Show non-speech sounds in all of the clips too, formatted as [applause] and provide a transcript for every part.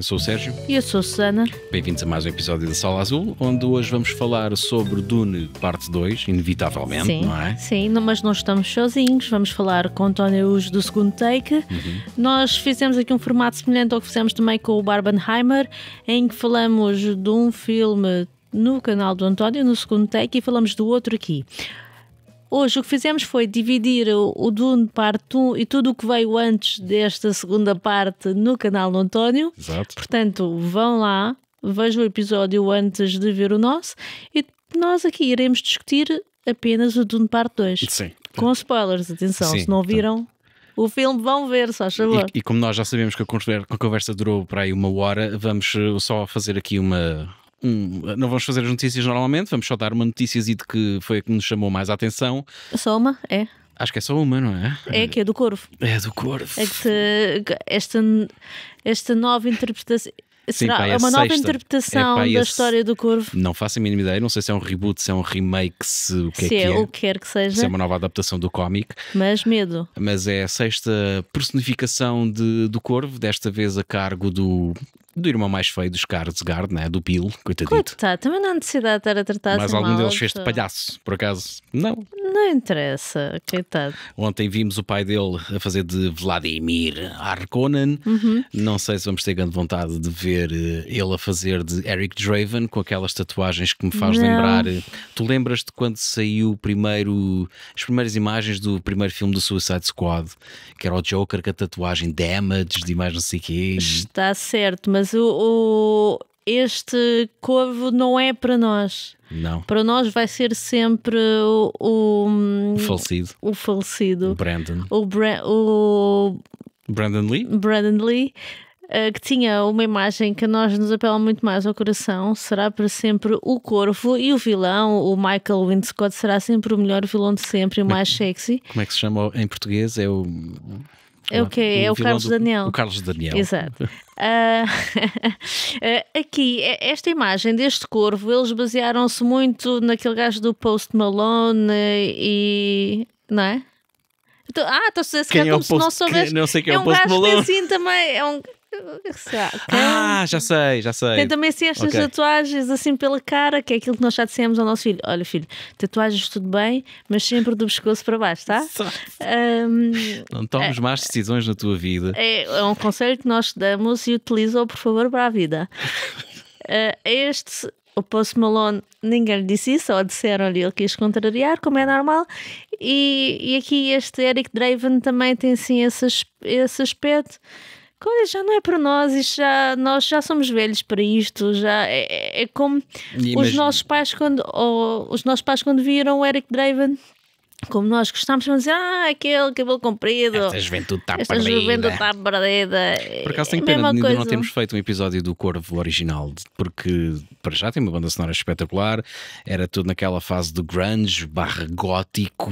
Eu sou o Sérgio. E eu sou a Susana. Bem-vindos a mais um episódio da Sala Azul, onde hoje vamos falar sobre Dune Parte 2, inevitavelmente, sim, não é? Sim, não, mas não estamos sozinhos. Vamos falar com António Ujo do segundo take. Uhum. Nós fizemos aqui um formato semelhante ao que fizemos também com o Barbenheimer, em que falamos de um filme no canal do António, no segundo take, e falamos do outro aqui. Hoje o que fizemos foi dividir o Dune parte 1 e tudo o que veio antes desta segunda parte no canal do António. Exato. Portanto, vão lá, vejam o episódio antes de ver o nosso e nós aqui iremos discutir apenas o Dune parte 2. Sim. Com spoilers, atenção, Sim, se não tá. viram. Então... O filme vão ver, só favor. E, e como nós já sabemos que a conversa durou para aí uma hora, vamos eh, só fazer aqui uma, um, não vamos fazer as notícias normalmente, vamos só dar uma notícia de que foi a que nos chamou mais a atenção. Só uma, é. Acho que é só uma, não é? É que é do Corvo. É do Corvo. É que esta, esta nova interpretação. Sim, Será? Pá, é, é uma nova interpretação é, pá, da história do Corvo. Não faço a mínima ideia, não sei se é um reboot, se é um remake, se o que é se é, que é, o que quer que seja. Se é uma nova adaptação do cómic. Mas medo. Mas é a sexta personificação de, do Corvo, desta vez a cargo do do irmão mais feio dos Skarsgård, né? do Bill, coitadinho. Coitado, também não há necessidade de estar a tratar Mas algum mal, deles fez de palhaço, por acaso? Não. Não interessa, coitado. Ontem vimos o pai dele a fazer de Vladimir Harkonnen. Uhum. Não sei se vamos ter grande vontade de ver eh, ele a fazer de Eric Draven, com aquelas tatuagens que me faz não. lembrar. Tu lembras de quando saiu o primeiro, as primeiras imagens do primeiro filme do Suicide Squad, que era o Joker com a tatuagem Damage, de mais não sei o quê? Está certo, mas mas o, o este corvo não é para nós. Não. Para nós vai ser sempre o, o, o falecido. O Brandon. O, Bra o Brandon Lee. Brandon Lee. Eh, que tinha uma imagem que a nós nos apela muito mais ao coração, será para sempre o corvo e o vilão, o Michael Winscott, será sempre o melhor vilão de sempre e o é mais sexy. Como é que se chama em português? É o. É o que É o Carlos do... Daniel. O Carlos Daniel. Exato. [laughs] Uh, [laughs] aqui, esta imagem deste corvo, eles basearam-se muito naquele gajo do Post Malone e. não é? Então, ah, estou a dizer, é como se post... não soubesse. Não sei quem é, é um o Post Malone. Assim, também, é um [laughs] Ah, já sei, já sei. Tem também assim estas okay. tatuagens assim pela cara, que é aquilo que nós já dissemos ao nosso filho: olha, filho, tatuagens tudo bem, mas sempre do pescoço para baixo, tá? Um, não tomes é, más decisões na tua vida. É, é um conselho que nós damos e utiliza-o, por favor, para a vida. Uh, [laughs] este, o Post Malone, ninguém lhe disse isso, ou disseram-lhe, ele quis contrariar, como é normal. E, e aqui este Eric Draven também tem assim esse, esse aspecto. Agora já não é para nós, e já, nós já somos velhos para isto, já é, é, é como os nossos pais quando os nossos pais quando viram o Eric Draven como nós gostamos, de dizer, ah, aquele cabelo comprido. Esta juventude está esta perdida. juventude está perdida. Por acaso é tenho é pena de coisa. não termos feito um episódio do Corvo original, porque para já tem uma banda sonora espetacular, era tudo naquela fase do grunge barra gótico.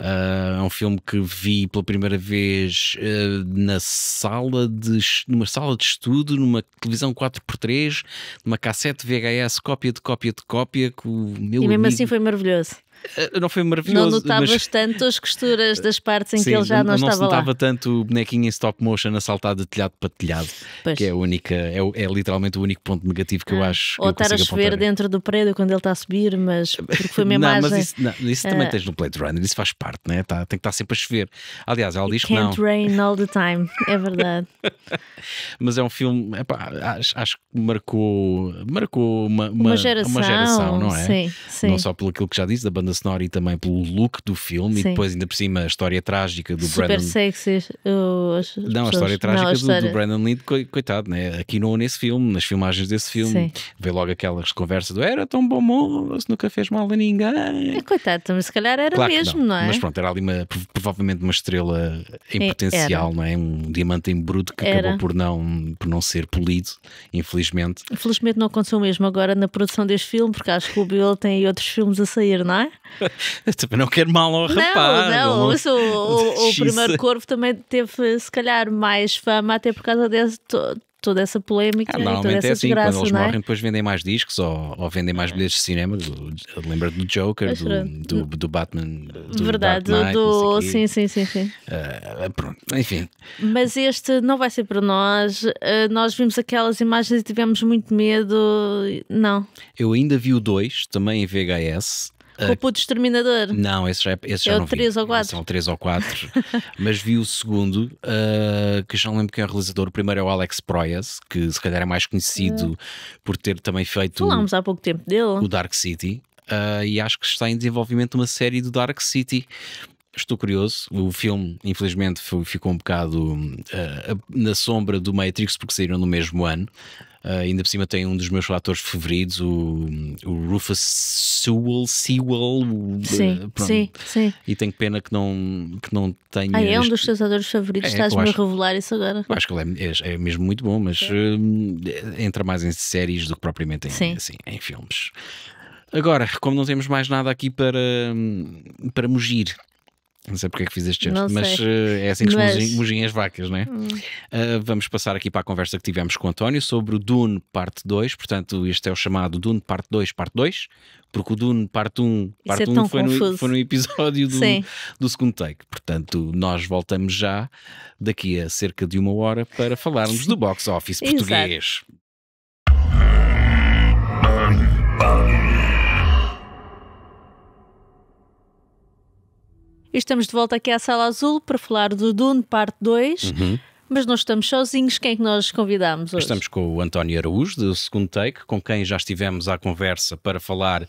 Uh, é um filme que vi pela primeira vez uh, na sala de numa sala de estudo, numa televisão 4x3, numa cassete VHS, cópia de cópia de cópia, com o meu. E mesmo amigo... assim foi maravilhoso. Eh, não foi maravilhoso. Não notavas mas... tanto as costuras das partes em Sim, que ele já não, não estava não notava tanto o bonequinho em stop motion a saltar de telhado para telhado, pois. que é, única, é, é, literalmente o único ponto negativo que ah. eu acho. Ou estar a chover apontar. dentro do prédio quando ele está a subir, mas [laughs] porque foi uma não, imagem. Mas isso, não, isso ah. também tens no Blade Runner, isso faz parte, né? tá, tem que estar sempre a chover. Aliás, ela diz It que não. rain all the [laughs] time, é verdade. [laughs] mas é um filme, epá, acho, acho, que marcou, marcou uma, uma, uma, geração, uma geração, não é? Sim, sim. Não só pelo que já disse da banda banda sonora e também pelo look do filme, Sim. e depois, ainda por cima, a história trágica do Super Brandon. Sexy, os, as, não, a história trágica não, a história... Do, do, Brandon Lee, coitado, né? Aqui não nesse filme, nas filmagens desse filme, Sim. vê logo aquelas conversas do era tão bom moço, nunca fez mal a ninguém. É, coitado, mas se calhar era claro mesmo, não. não. é? Mas pronto, era ali uma, provavelmente uma estrela em é, potencial, era. não é? Um diamante em bruto que era. acabou por não, por não ser polido, infelizmente. Infelizmente não aconteceu mesmo agora na produção deste filme, porque acho que o Bill tem outros filmes a sair, não é? Eu [laughs] também não quero mal ao não, rapaz. Não, não, o, o primeiro corvo também teve, se calhar, mais fama, até por causa desse, toda essa polémica ah, e toda essa é assim, desgraça, quando eles é? morrem é? depois vendem mais discos ou, ou vendem mais é. bilhetes de cinema lembra do Joker do, do, do, Batman do verdade, Dark Knight, do, sim, sim, sim, sim. Uh, pronto, enfim mas este não vai ser para nós uh, nós vimos aquelas imagens e tivemos muito medo não eu ainda vi o 2, também em VHS o eh, puto Exterminador. Não, esse já, é, é esse é já o 3 vi. ou 4. São 3 ou 4. mas vi o segundo, uh, que já não lembro quem é o realizador. O primeiro é o Alex Proyas, que se calhar é mais conhecido eh, por ter também feito. Falámos há pouco tempo dele. O Dark City. Uh, e acho que está em desenvolvimento uma série do Dark City. Estou curioso. O filme, infelizmente, foi, ficou um bocado uh, na sombra do Matrix porque saíram no mesmo ano. Uh, ainda por cima tem um dos meus atores favoritos, o, o Rufus Sewell. Sewell sim, ah, sim, sim. E tenho pena que não, que não tenha. Ah, é um dos seus atores favoritos, é, estás-me a revelar isso agora. acho que ele é, é, é, mesmo muito bom, mas hum, é. entra mais em séries do que propriamente em, sim. Assim, em filmes. Agora, como não temos mais nada aqui para, hum, para mugir, não sei porque é que fiz este gesto, mas uh, é assim que mas... mugem as vacas, não é? Hum. Uh, vamos passar aqui para a conversa que tivemos com o António sobre o Dune Parte 2. Portanto, este é o chamado Dune Parte 2, Parte 2, porque o Dune Parte 1, parte é 1 foi, no, foi, no, episódio do, do, segundo take. Portanto, nós voltamos já daqui a cerca de uma hora para falarmos Sim. do box office [laughs] português. Exato. E estamos de volta aqui à Sala Azul para falar do Dune Parte 2. Uhum. Mas não estamos sozinhos, quem é que nós convidamos hoje? Estamos com o António Araújo, do Segundo Take, com quem já estivemos à conversa para falar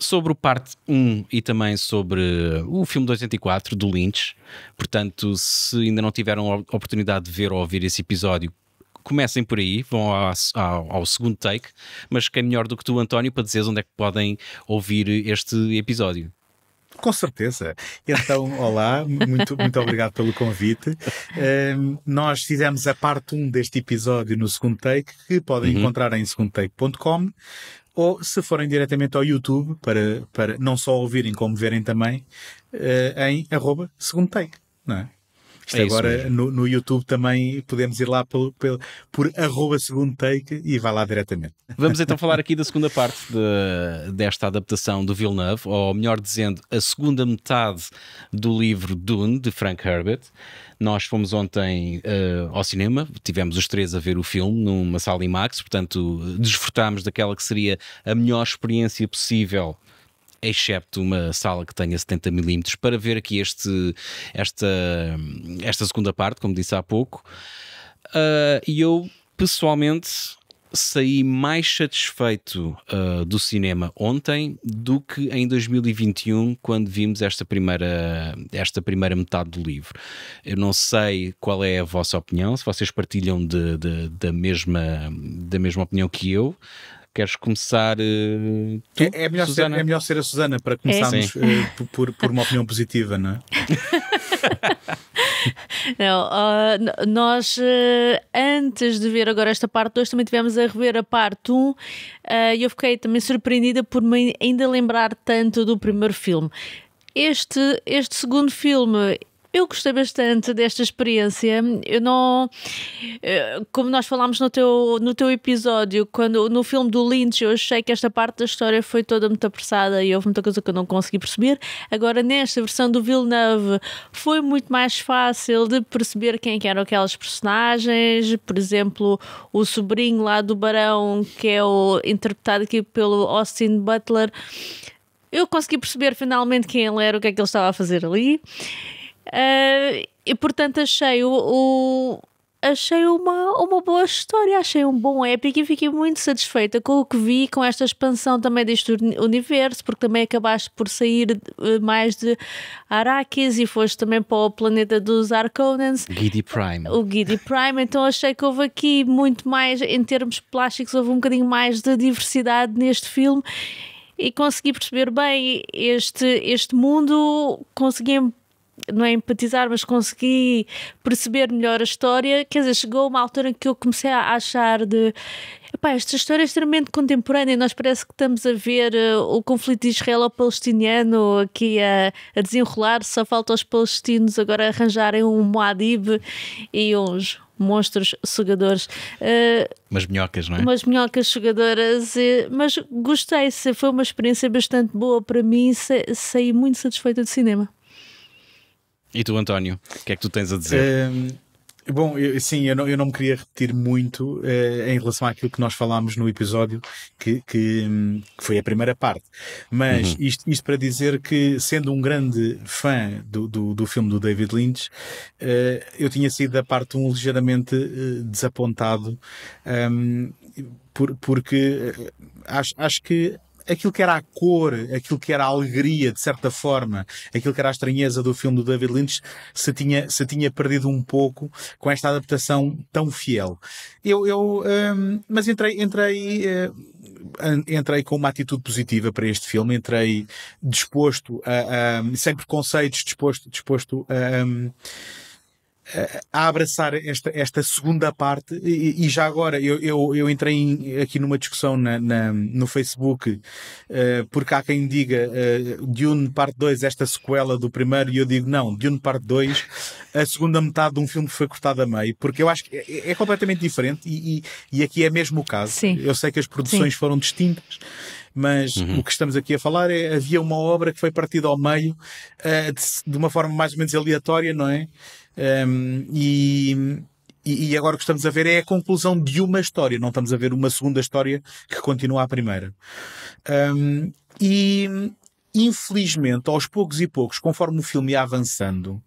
sobre o parte 1 e também sobre uh, o filme de 84 do Lynch. Portanto, se ainda não tiveram a oportunidade de ver ou ouvir esse episódio, comecem por aí, vão ao, ao, ao, segundo take, mas quem melhor do que tu, António, para dizeres onde é que podem ouvir este episódio? Com certeza. Então, olá, muito, muito obrigado pelo convite. Ehm, nós fizemos a parte 1 deste episódio no Segundo Take, que podem uhum. encontrar em segundotake.com ou se forem diretamente ao YouTube, para, para não só ouvirem como verem também, uh, em arroba Take. não é? Isto é agora no, no, YouTube também podemos ir lá por, por, por arroba segundo take e vai lá diretamente. Vamos então [laughs] falar aqui da segunda parte de, desta adaptação do Villeneuve, ou melhor dizendo, a segunda metade do livro Dune, de Frank Herbert. Nós fomos ontem uh, ao cinema, tivemos os três a ver o filme numa sala IMAX, portanto desfrutámos daquela que seria a melhor experiência possível excepto uma sala que tenha 70mm, para ver aqui este, esta, esta segunda parte, como disse há pouco. Ah, e uh, eu, pessoalmente, saí mais satisfeito uh, do cinema ontem do que em 2021 quando vimos esta primeira esta primeira metade do livro eu não sei qual é a vossa opinião se vocês partilham de, de, da mesma da mesma opinião que eu Queres começar uh, tu, é, é, melhor ser, é, melhor ser, a Susana para começarmos uh, por, por uma opinião positiva, não é? [laughs] Não, uh, nós uh, antes de ver agora esta parte 2 também tivemos a rever a parte 1 um, uh, e eu fiquei também surpreendida por me ainda lembrar tanto do primeiro filme. Este, este segundo filme eu gostei bastante desta experiência. Eu não. Eh, como nós falámos no teu, no teu episódio, quando no filme do Lynch, eu achei que esta parte da história foi toda muito apressada e houve muita coisa que eu não consegui perceber. Agora, nesta versão do Villeneuve, foi muito mais fácil de perceber quem que eram aquelas personagens. Por exemplo, o sobrinho lá do Barão, que é o interpretado aqui pelo Austin Butler. Eu consegui perceber finalmente quem ele era, o que é que ele estava a fazer ali. Uh, e portanto achei o, o, achei uma, uma boa história, achei um bom épico e fiquei muito satisfeita com o que vi, com esta expansão também deste universo, porque também acabaste por sair eh, mais de Arakis e foste também para o planeta dos Arconans. Giddy Prime. O Giddy Prime, então achei que houve aqui muito mais, em termos plásticos, houve um bocadinho mais de diversidade neste filme e consegui perceber bem este, este mundo, consegui não é empatizar, mas consegui perceber melhor a história. Quer dizer, chegou uma altura em que eu comecei a achar de Epá, esta história é extremamente contemporânea. Nós parece que estamos a ver uh, o conflito israelo-palestiniano aqui a, a desenrolar. Só falta aos palestinos agora arranjarem um Moadib e uns monstros sugadores. Uh, umas minhocas, não é? Umas minhocas sugadoras. Uh, mas gostei, foi uma experiência bastante boa para mim. Sa saí muito satisfeita do cinema. E tu, António, o que é que tu tens a dizer? Um... Bom, eu, sim, eu não, eu não me queria repetir muito eh, em relação àquilo que nós falámos no episódio, que, que, hum, que foi a primeira parte. Mas uhum. isto, isto para dizer que, sendo um grande fã do, do, do filme do David Lynch, eh, eu tinha sido da parte 1 um, ligeiramente eh, desapontado, um, por, porque acho, acho que aquilo que era a cor, aquilo que era a alegria, de certa forma, aquilo que era a estranheza do filme do David Lynch, se tinha, se tinha perdido um pouco com esta adaptação tão fiel. Eu, eu um, mas entrei, entrei, hum, entrei com uma atitude positiva para este filme, entrei disposto a, a sem preconceitos, disposto, disposto a, a hum, a abraçar esta, esta segunda parte. E, e já agora, eu, eu, eu entrei em, aqui numa discussão na, na no Facebook, uh, porque há quem diga uh, Dune Parte 2, esta sequela do primeiro, e eu digo não, Dune Parte 2, a segunda metade de um filme que foi cortado a meio, porque eu acho que é, é completamente diferente e, e, e, aqui é mesmo o caso. Sim. Eu sei que as produções Sim. foram distintas mas uhum. o que estamos aqui a falar é havia uma obra que foi partida ao meio uh, de, de, uma forma mais ou menos aleatória, não é? Um, e, e, agora o que estamos a ver é a conclusão de uma história, não estamos a ver uma segunda história que continua a primeira. Um, e infelizmente, aos poucos e poucos, conforme o filme ia avançando,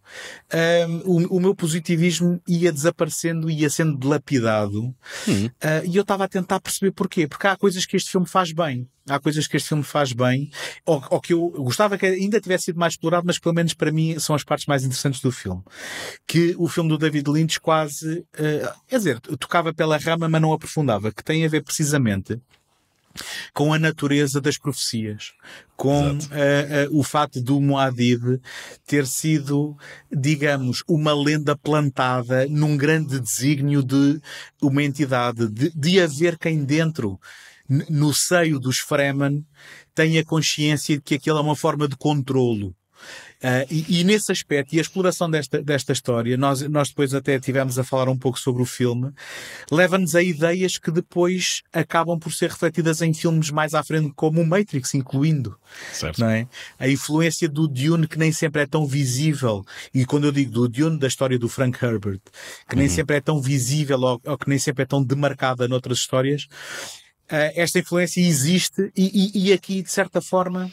um, o, o, meu positivismo ia desaparecendo, ia sendo dilapidado. Hum. Uh, e eu estava a tentar perceber porquê. Porque há coisas que este filme faz bem. Há coisas que este filme faz bem, ou, ou, que eu gostava que ainda tivesse sido mais explorado, mas pelo menos para mim são as partes mais interessantes do filme. Que o filme do David Lynch quase, uh, quer dizer, tocava pela rama, mas não aprofundava, que tem a ver precisamente com a natureza das profecias, com uh, uh, o fato do Muad'Dib ter sido, digamos, uma lenda plantada num grande desígnio de uma entidade, de, de haver quem dentro, no seio dos Fremen, tenha consciência de que aquilo é uma forma de controlo Uh, e, e, nesse aspecto, e a exploração desta, desta história, nós, nós depois até tivemos a falar um pouco sobre o filme, leva-nos a ideias que depois acabam por ser refletidas em filmes mais à frente, como o Matrix, incluindo. Certo. Não é? A influência do Dune, que nem sempre é tão visível, e quando eu digo do Dune, da história do Frank Herbert, que nem uhum. sempre é tão visível ou, ou que nem sempre é tão demarcada noutras histórias, Uh, esta influência existe e, e, e, aqui, de certa forma,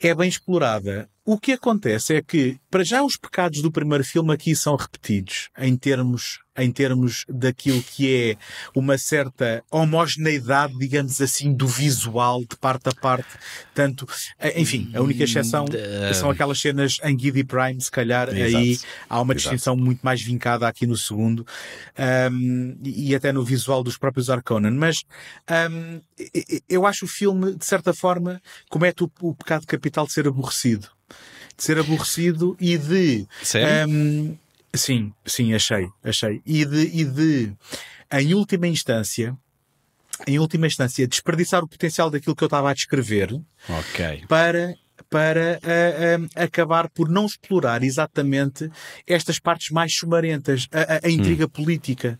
é bem explorada. O que acontece é que, para já, os pecados do primeiro filme aqui são repetidos em termos, em termos daquilo que é uma certa homogeneidade, digamos assim, do visual de parte a parte. Tanto, eh, enfim, a única exceção hum, eh, são aquelas cenas em Giddy Prime, se calhar, Exato. aí há uma distinção Exato. muito mais vincada aqui no segundo um, e até no visual dos próprios Arconan. Mas um, eu acho o filme, de certa forma, comete o, o pecado capital de ser aborrecido de ser aborrecido e de. Sério? Um, ehm, sim, sim, achei, achei. E de, e de, em última instância, em última instância, desperdiçar o potencial daquilo que eu estava a descrever para para eh, eh, acabar por não explorar exatamente estas partes mais sumarentas, a, a hum. intriga hum. política.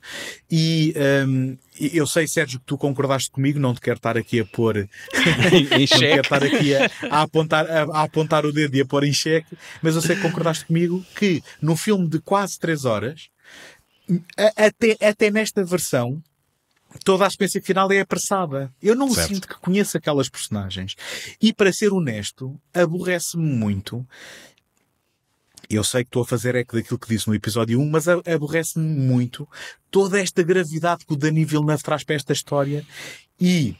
E um, ehm, eu sei, Sérgio, que tu concordaste comigo, não te quero estar aqui a pôr [laughs] em xeque. quero estar aqui a, a apontar, a, apontar o dedo e a pôr em xeque, mas eu sei que concordaste comigo que num filme de quase 3 horas, hum, até, até nesta versão, toda a sequência final é apressada. Eu não certo. sinto que conheça aquelas personagens. E para ser honesto, aborrece-me muito. Eu sei que estou a fazer eco daquilo que disse no episódio 1, mas aborrece-me muito toda esta gravidade que o Dani Villeneuve traz para esta história e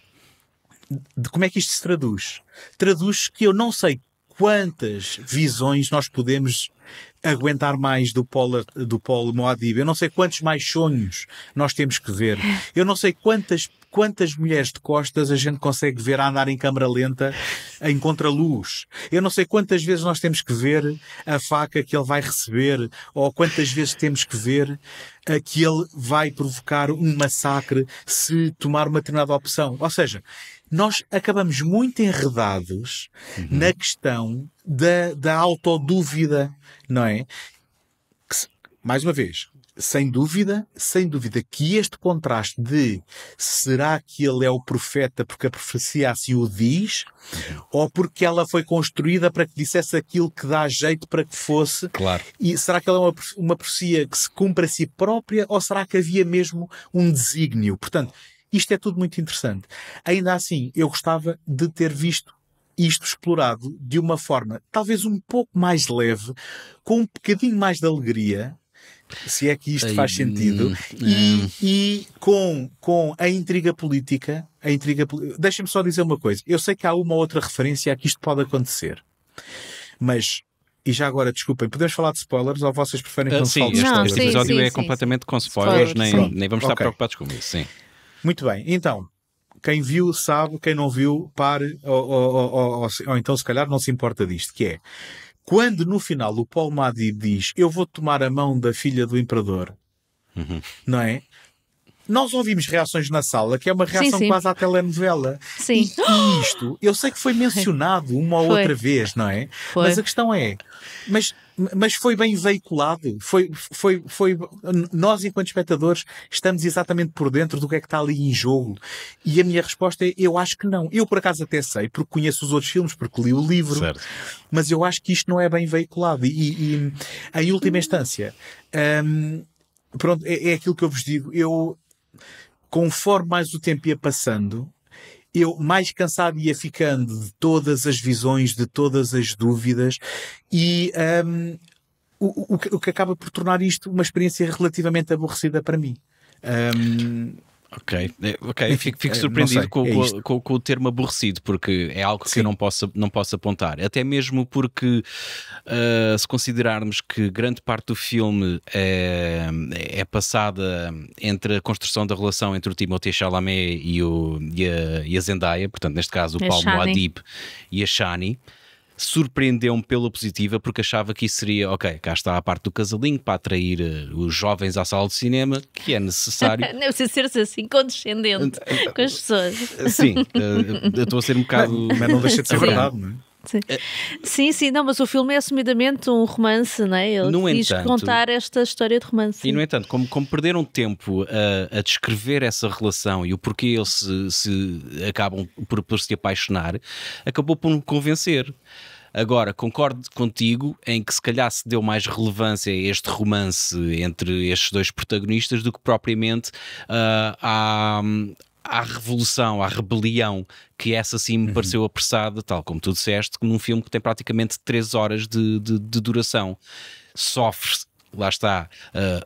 de como é que isto se traduz. Traduz que eu não sei quantas visões nós podemos aguentar mais do Paulo, do polo Moadib. Eu não sei quantos mais sonhos nós temos que ver. Eu não sei quantas, quantas mulheres de costas a gente consegue ver a andar em câmara lenta em luz. Eu não sei quantas vezes nós temos que ver a faca que ele vai receber ou quantas vezes temos que ver a que ele vai provocar um massacre se tomar uma determinada opção. Ou seja, nós acabamos muito enredados uhum. na questão da, da autodúvida, não é? Que, mais uma vez, sem dúvida, sem dúvida que este contraste de será que ele é o profeta porque a profecia assim o diz, uhum. ou porque ela foi construída para que dissesse aquilo que dá jeito para que fosse? Claro. E será que ela é uma, uma profecia que se cumpre a si própria, ou será que havia mesmo um desígnio? Portanto, isto é tudo muito interessante. Ainda assim, eu gostava de ter visto isto explorado de uma forma talvez um pouco mais leve, com um bocadinho mais de alegria, se é que isto Ai, faz sentido, hum. e, hum. e, com, com a intriga política, a intriga Deixa-me só dizer uma coisa. Eu sei que há uma outra referência a que isto pode acontecer, mas e já agora, desculpem, podemos falar de spoilers ou vocês preferem que ah, não sim, se fale de spoilers? Não, este episódio sim, é sim, completamente com spoilers, spoilers nem, nem vamos estar okay. preocupados com isso, sim. Muito bem, então, quem viu sabe, quem não viu, pare, ou, ou, ou, ou então se calhar não se importa disto, que é quando no final o Paulo Madib diz eu vou tomar a mão da filha do imperador, uhum. não é? Nós ouvimos reações na sala, que é uma reação sim, sim. quase à telenovela. Sim. E, isto, eu sei que foi mencionado uma ou outra vez, não é? Foi. Mas a questão é, mas mas foi bem veiculado. Foi, foi, foi, nós, enquanto espectadores, estamos exatamente por dentro do que é que está ali em jogo. E a minha resposta é: eu acho que não. Eu, por acaso, até sei, porque conheço os outros filmes, porque li o livro. Certo. Mas eu acho que isto não é bem veiculado. E, e em última instância, hum, pronto, é, é aquilo que eu vos digo. Eu, conforme mais o tempo ia passando, eu mais cansado ia ficando de todas as visões, de todas as dúvidas e um, o, o, o, que acaba por tornar isto uma experiência relativamente aborrecida para mim. Um, Ok, é, ok, é, fico, fico é, surpreendido sei, com, é com, com, com, o termo aborrecido, porque é algo Sim. que eu não posso, não posso apontar. Até mesmo porque, uh, se considerarmos que grande parte do filme é, é, passada entre a construção da relação entre o Timothée Chalamet e, o, e, a, e a Zendaya, portanto, neste caso, o a Palmo Adib e a Shani surpreendeu-me pela positiva, porque achava que isso seria, ok, cá está a parte do casalinho para atrair uh, os jovens à sala de cinema, que é necessário. [laughs] não, se ser assim condescendente então, com as pessoas. Sim, uh, estou a ser um bocado. Mas não deixa de ser verdade, não é? Sim. É. sim, sim, não, mas o filme é assumidamente um romance, não é? Ele no quis entanto, contar esta história de romance. E, no entanto, como, como perderam tempo a, a, descrever essa relação e o porquê eles se, se acabam por, por se apaixonar, acabou por me convencer. Agora, concordo contigo em que se calhar se deu mais relevância a este romance entre estes dois protagonistas do que propriamente uh, à, à revolução, à rebelião, que essa sim me uhum. pareceu apressada, tal como tu disseste, num filme que tem praticamente 3 horas de, de, de duração. Sofre-se lá está,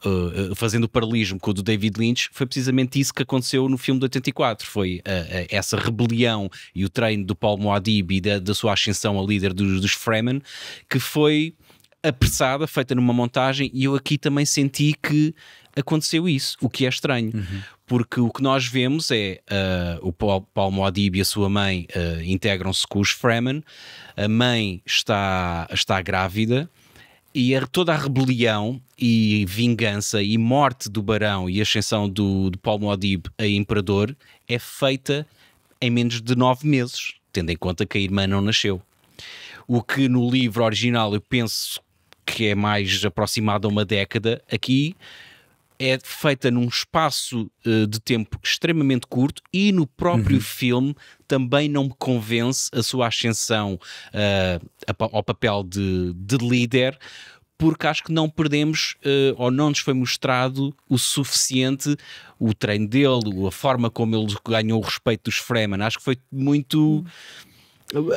uh, uh, uh fazendo o paralelismo com o do David Lynch, foi precisamente isso que aconteceu no filme de 84. Foi uh, uh, essa rebelião e o treino do Paulo Moadib e da, da sua ascensão a líder dos, dos Fremen, que foi apressada, feita numa montagem, e eu aqui também senti que aconteceu isso, o que é estranho, uhum. porque o que nós vemos é uh, o Paulo Paul Modib e a sua mãe uh, integram-se com os Fremen, a mãe está, está grávida e a, toda a rebelião e vingança e morte do barão e ascensão do, do Paul Modib a imperador é feita em menos de nove meses, tendo em conta que a irmã não nasceu. O que no livro original eu penso que é mais aproximado a uma década, aqui é feita num espaço uh, de tempo extremamente curto e no próprio uhum. filme também não me convence a sua ascensão uh, ao papel de, de líder, porque acho que não perdemos uh, ou não nos foi mostrado o suficiente o treino dele, a forma como ele ganhou o respeito dos Fremen. Acho que foi muito. Uhum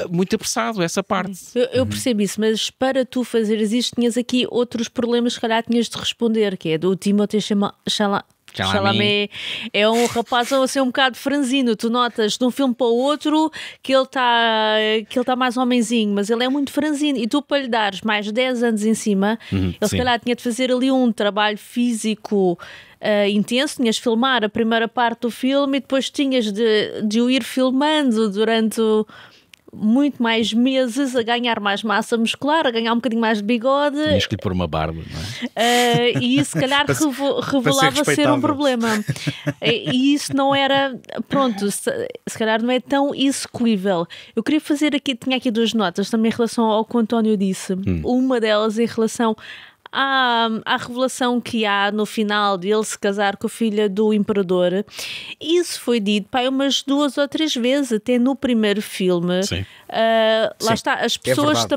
muito apressado essa parte. Eu, eu, uhum. percebo isso, mas para tu fazeres isto, tinhas aqui outros problemas, se calhar tinhas de responder, que é do Timothée Chalamet. Chalamet é um rapaz a assim, ser um bocado franzino. Tu notas de um filme para o outro que ele está que ele tá mais homenzinho, mas ele é muito franzino. E tu, para lhe dares mais 10 anos em cima, uhum, ele sim. se calhar tinha de fazer ali um trabalho físico. Uh, intenso, tinhas de filmar a primeira parte do filme e depois tinhas de, de o ir filmando durante o, muito mais meses a ganhar mais massa muscular, a ganhar um bocadinho mais de bigode. Tinhas que lhe pôr uma barba, não é? Uh, e isso, se calhar, [laughs] revelava ser, ser, um problema. e isso não era, pronto, se, se calhar não é tão execuível. Eu queria fazer aqui, tinha aqui duas notas também em relação ao que o António disse. Hum. Uma delas em relação à, à revelação que há no final de ele se casar com a filha do imperador, isso foi dito pai, umas duas ou três vezes, até no primeiro filme. Sim. Uh, lá Sim. está, as é pessoas é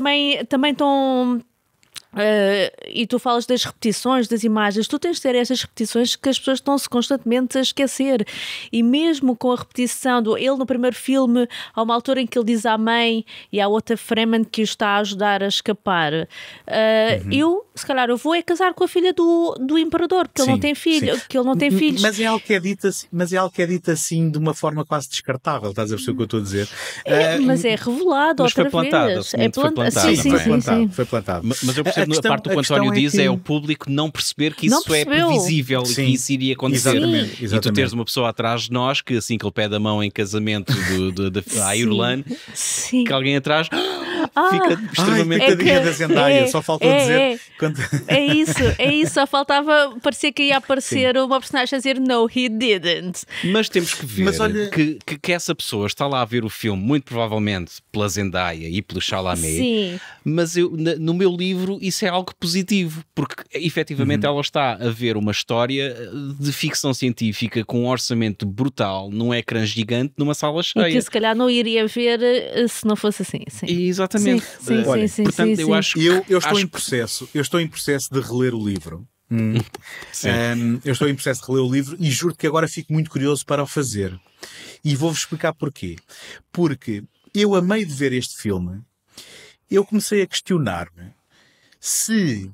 também estão. Uh, ah, e tu falas das repetições, das imagens, tu tens de ter estas repetições que as pessoas estão-se constantemente a esquecer. E mesmo com a repetição do ele no primeiro filme, há uma altura em que ele diz à mãe e à outra Freeman que o está a ajudar a escapar. Uh, uhum. Eu se calhar eu vou é casar com a filha do, do imperador, porque ele não tem filho, sim. que ele não tem filhos. Mas é algo que é dito assim, mas é algo que é dito assim de uma forma quase descartável, estás a perceber o que eu estou a dizer? É, uh, mas é revelado mas outra é foi plantado, vez. É plantado, sim, sim, foi plantado, sim, foi plantado. Mas, eu percebo a, a, questão, a parte do que o António é diz que... é o público não perceber que isso é previsível e que isso iria acontecer. Exatamente, exatamente. E tu teres uma pessoa atrás de nós que assim que ele pede a mão em casamento da, [laughs] à Irlanda, que alguém atrás ah, fica extremamente ai, é da Zendaya, é, só faltou é, dizer. É, quando... é isso, é isso, só faltava parecer que ia aparecer Sim. uma personagem a dizer no, he didn't. Mas temos que ver olha... que, que, que, essa pessoa está lá a ver o filme, muito provavelmente pela Zendaya e pelo Chalamet. Sim. Mas eu, no meu livro isso é algo positivo, porque efetivamente uhum. ela está a ver uma história eh, de ficção científica com um orçamento brutal, num ecrã gigante, numa sala cheia. E que se calhar não iria ver eh, se não fosse assim. Sim. Exatamente. Sim. Sim, é. sim, Olha, sim, portanto, sim, eu acho eu, eu estou acho... em processo, eu estou em processo de reler o livro. Hum. Um, [laughs] eu estou em processo de reler o livro e juro que agora fico muito curioso para o fazer. E vou-vos explicar porquê. Porque eu, amei de ver este filme, eu comecei a questionar-me se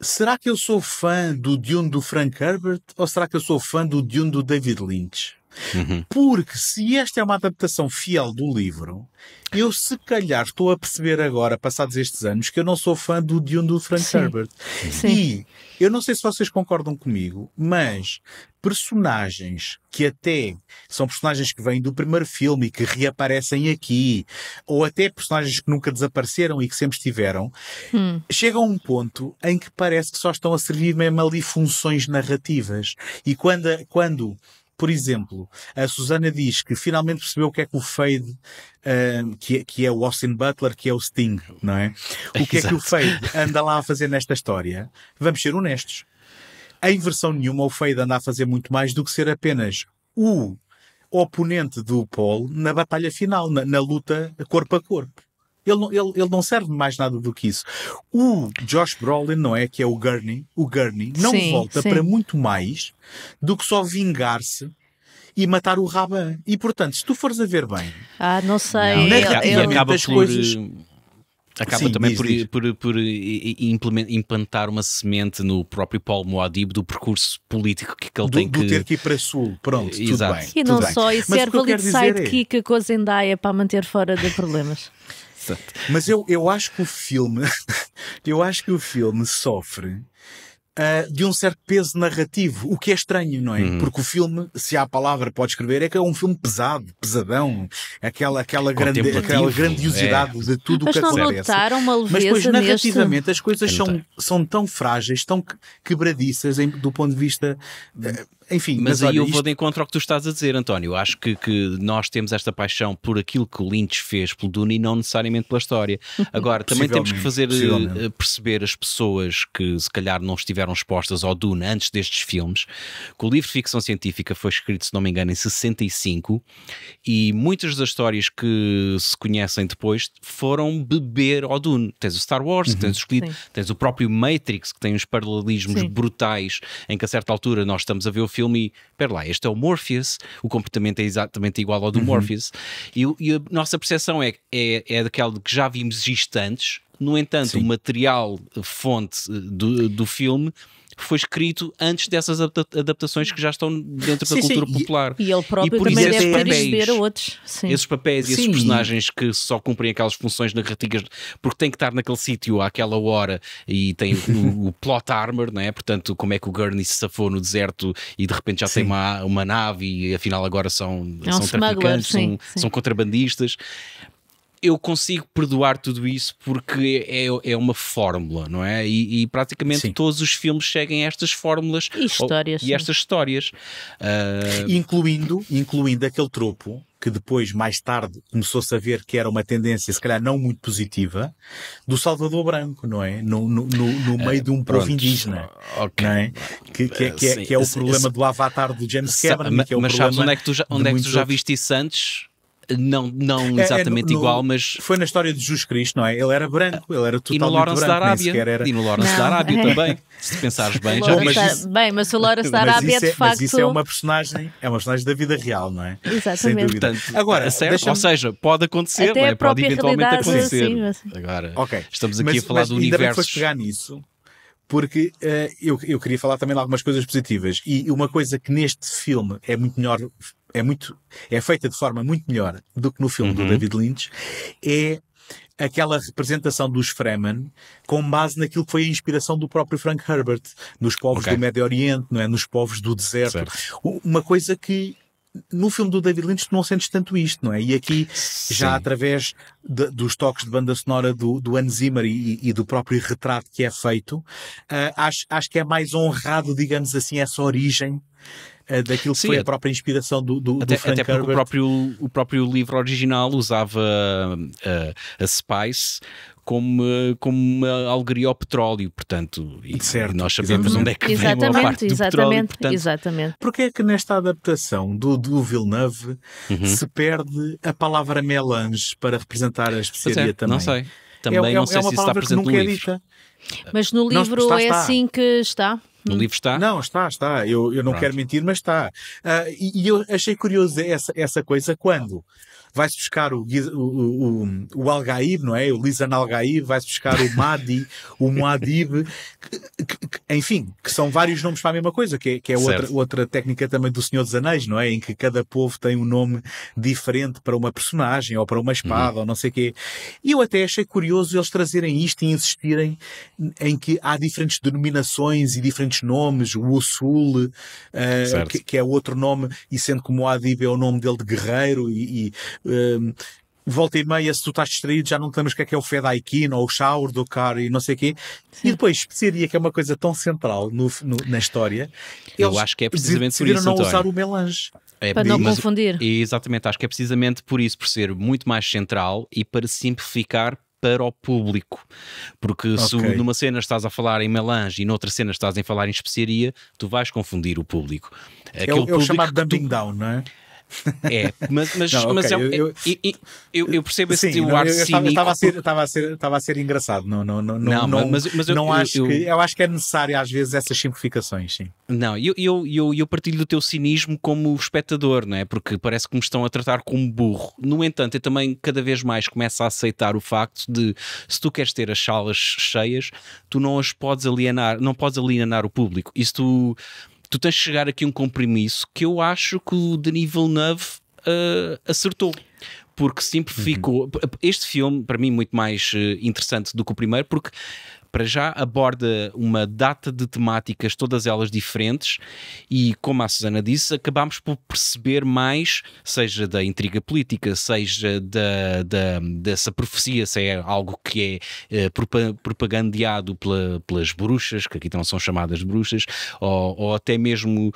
será que eu sou fã do Dune do Frank Herbert ou será que eu sou fã do Dune do David Lynch? Uhum. Porque se esta é uma adaptação fiel do livro, eu se calhar estou a perceber agora, passados estes anos, que eu não sou fã do Dune do Frank Sim. Herbert. Sim. E eu não sei se vocês concordam comigo, mas personagens que até são personagens que vêm do primeiro filme e que reaparecem aqui, ou até personagens que nunca desapareceram e que sempre estiveram, hum. a um ponto em que parece que só estão a servir mesmo ali funções narrativas. E quando, quando por exemplo, a Susana diz que finalmente percebeu o que é que o fade, ah, que, é, que é o Austin Butler, que é o Sting, não é? O que é que o fade anda lá a fazer nesta história? Vamos ser honestos. Em versão nenhuma, o fade anda a fazer muito mais do que ser apenas o oponente do Paul na batalha final, na, na luta corpo a corpo. Ele, ele, ele não serve mais nada do que isso. O Josh Brolin, não é? Que é o Gurney. O Gurney não sim, volta sim. para muito mais do que só vingar-se e matar o Raban. E portanto, se tu fores a ver bem. Ah, não sei. Não, ele, acaba das coisas. Acaba Sim, também diz, por, diz. por, por, implantar uma semente no próprio Paulo Moadib do percurso político que, ele do, tem do que... ter que ir para Sul, pronto, tudo bem. E não só, e serve ali de é sidekick é... com a Zendaya para manter fora de problemas. [laughs] Mas eu, eu acho que o filme, [laughs] eu acho que o filme sofre Uh, de um certo peso narrativo, o que é estranho, não é? Uhum. Porque o filme, se há a palavra pode escrever, é que é um filme pesado, pesadão, aquela, aquela, grande, aquela é. grandiosidade é. de tudo o que não acontece. Notaram uma leveza Mas depois, narrativamente, neste... as coisas são, são tão frágeis, tão quebradiças em, do ponto de vista. Uh, enfim, mas, mas aí olha, eu isto... vou de encontro ao que tu estás a dizer, António. Acho que, que nós temos esta paixão por aquilo que o Lynch fez pelo Dune e não necessariamente pela história. [laughs] Agora, também temos que fazer eh, perceber as pessoas que se calhar não estiveram expostas ao Dune antes destes filmes, que o livro de ficção científica foi escrito, se não me engano, em 65 e muitas das histórias que se conhecem depois foram beber ao Dune. Tens o Star Wars, uhum. tens o tens o próprio Matrix, que tem uns paralelismos Sim. brutais, em que a certa altura nós estamos a ver o filme filme e, pera lá, este é o Morpheus, o comportamento é exatamente igual ao do uhum. Morpheus, e, e, a nossa percepção é, é, é daquela de que já vimos isto antes, no entanto, Sim. o material eh, fonte eh, do, do filme foi escrito antes dessas adaptações que já estão dentro sim, da cultura sim. popular. E, e ele próprio e por também deve papéis, a outros. Sim. Esses papéis e esses personagens que só cumprem aquelas funções narrativas porque tem que estar naquele sítio àquela hora e tem o, [laughs] o, plot armor, não é? Portanto, como é que o Gurney se safou no deserto e de repente já tem uma, uma nave e afinal agora são, é um são traficantes, são, são contrabandistas eu consigo perdoar tudo isso porque é, é uma fórmula, não é? E, e praticamente sim. todos os filmes seguem estas fórmulas e, histórias, ou, e estas histórias. Uh... Incluindo, incluindo aquele tropo que depois, mais tarde, começou-se a ver que era uma tendência, se calhar não muito positiva, do Salvador Branco, não é? No, no, no ah, meio uh, de um povo indígena. É? Okay. Não é? Que, que, é, que, é, que é o problema do Avatar do James Cameron. Mas, que é o mas sabes onde é que tu já, onde é que tu já viste isso antes? Não, não exatamente é, é no, igual, mas. Foi na história de Jesus Cristo, não é? Ele era branco, ele era totalmente e no Lawrence branco, da Arábia. Era... E no Lawrence não. da Arábia [laughs] também, se pensares bem. já mas isso... Bem, mas o Lawrence da Arábia é de facto. Mas isso é uma personagem, é uma personagem da vida real, não é? Exatamente. Portanto, Agora, certo, ou seja, pode acontecer, Até é? pode eventualmente acontecer. Assim, mas... Agora, okay. estamos aqui mas, a falar mas, do ainda universo. bem pegar nisso, porque uh, eu, eu queria falar também de algumas coisas positivas. E uma coisa que neste filme é muito melhor é muito é feita de forma muito melhor do que no filme uhum. do David Lynch é aquela representação dos Fremen com base naquilo que foi a inspiração do próprio Frank Herbert nos povos okay. do Médio Oriente não é nos povos do deserto certo. uma coisa que no filme do David Lynch não sentes tanto isto, não é? E aqui, Sim. já através de, dos toques de banda sonora do, do Hans Zimmer e, e do próprio retrato que é feito, uh, acho, acho que é mais honrado, digamos assim, essa origem daquilo que Sim, foi a própria inspiração do, do, até, do Frank até Herbert. O próprio, o próprio livro original usava a, eh, a Spice como, como uma alegria ao petróleo, portanto, e, certo, e nós sabemos exatamente. onde é que vem exatamente, a parte do exatamente, petróleo. Portanto, exatamente. Porquê é que nesta adaptação do, do Villeneuve uhum. se perde a palavra melange para representar a é, especiaria é, também? Não sei. Também é, é não é, sei se está presente no é livro. Mas no livro está, está. é assim que está? No hum. livro está? Não, está, está. Eu, eu não Pronto. quero mentir, mas está. Uh, e, e, eu achei curioso essa, essa coisa quando vai-se buscar o, o, o, o não é? O Lisan al vai-se buscar o Madi o Muadib, que, que, que, enfim, que são vários nomes para a mesma coisa, que é, que é outra, outra técnica também do Senhor dos Anéis, não é? Em que cada povo tem um nome diferente para uma personagem ou para uma espada uhum. ou não sei o quê. E eu até achei curioso eles trazerem isto e insistirem em que há diferentes denominações e diferentes nomes, o Usul, uh, que, que, é outro nome, e sendo que Muad'Dib é o nome dele de guerreiro e, e Hum, volta e meia, se tu estás distraído, já não temos o que é que é o Fedaikin ou o Shower do Car e não sei o quê. Sim. E depois, especiaria, que é uma coisa tão central no, no, na história. Eu acho que é precisamente por isso. não António. usar o melange. É, para não mas, confundir. Exatamente, acho que é precisamente por isso, por ser muito mais central e para simplificar para o público. Porque okay. se numa cena estás a falar em melange e noutra cena estás a falar em especiaria, tu vais confundir o público. É Aquele é o, é o chamado dumping tu... down, não é? É, mas, mas, não, okay. mas é, eu, é, eu, eu, percebo esse sim, ar eu, eu cínico. Estava a ser, estava a ser, estava a ser engraçado. Não, não, não, não, não mas, mas eu, não acho que, eu acho que é necessário às vezes essas simplificações, sim. Não, eu, eu, eu, eu partilho do teu cinismo como espectador, não é? Porque parece que me estão a tratar como burro. No entanto, eu também cada vez mais começo a aceitar o facto de se tu queres ter as salas cheias, tu não as podes alienar, não podes alienar o público. E se tu tu tens de chegar aqui a um compromisso que eu acho que o Denis Villeneuve uh, acertou porque simplificou. Uhum. Este filme, para mim, muito mais eh, interessante do que o primeiro, porque para já aborda uma data de temáticas, todas elas diferentes, e como a Susana disse, acabamos por perceber mais, seja da intriga política, seja da, da dessa profecia, se é algo que é eh, propagandeado pela, pelas bruxas, que aqui não são chamadas bruxas, ou, ou até mesmo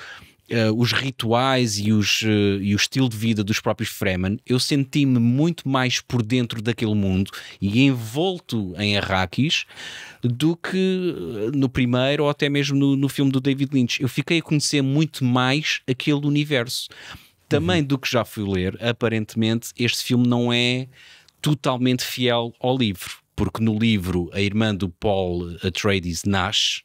uh, os rituais e, os, uh, e o estilo de vida dos próprios Fremen, eu senti-me muito mais por dentro daquele mundo e envolto em Arrakis do que eh, no primeiro ou até mesmo no, no filme do David Lynch. Eu fiquei a conhecer muito mais aquele universo. Também uhum. do que já fui ler, aparentemente este filme não é totalmente fiel ao livro, porque no livro a irmã do Paul Atreides nasce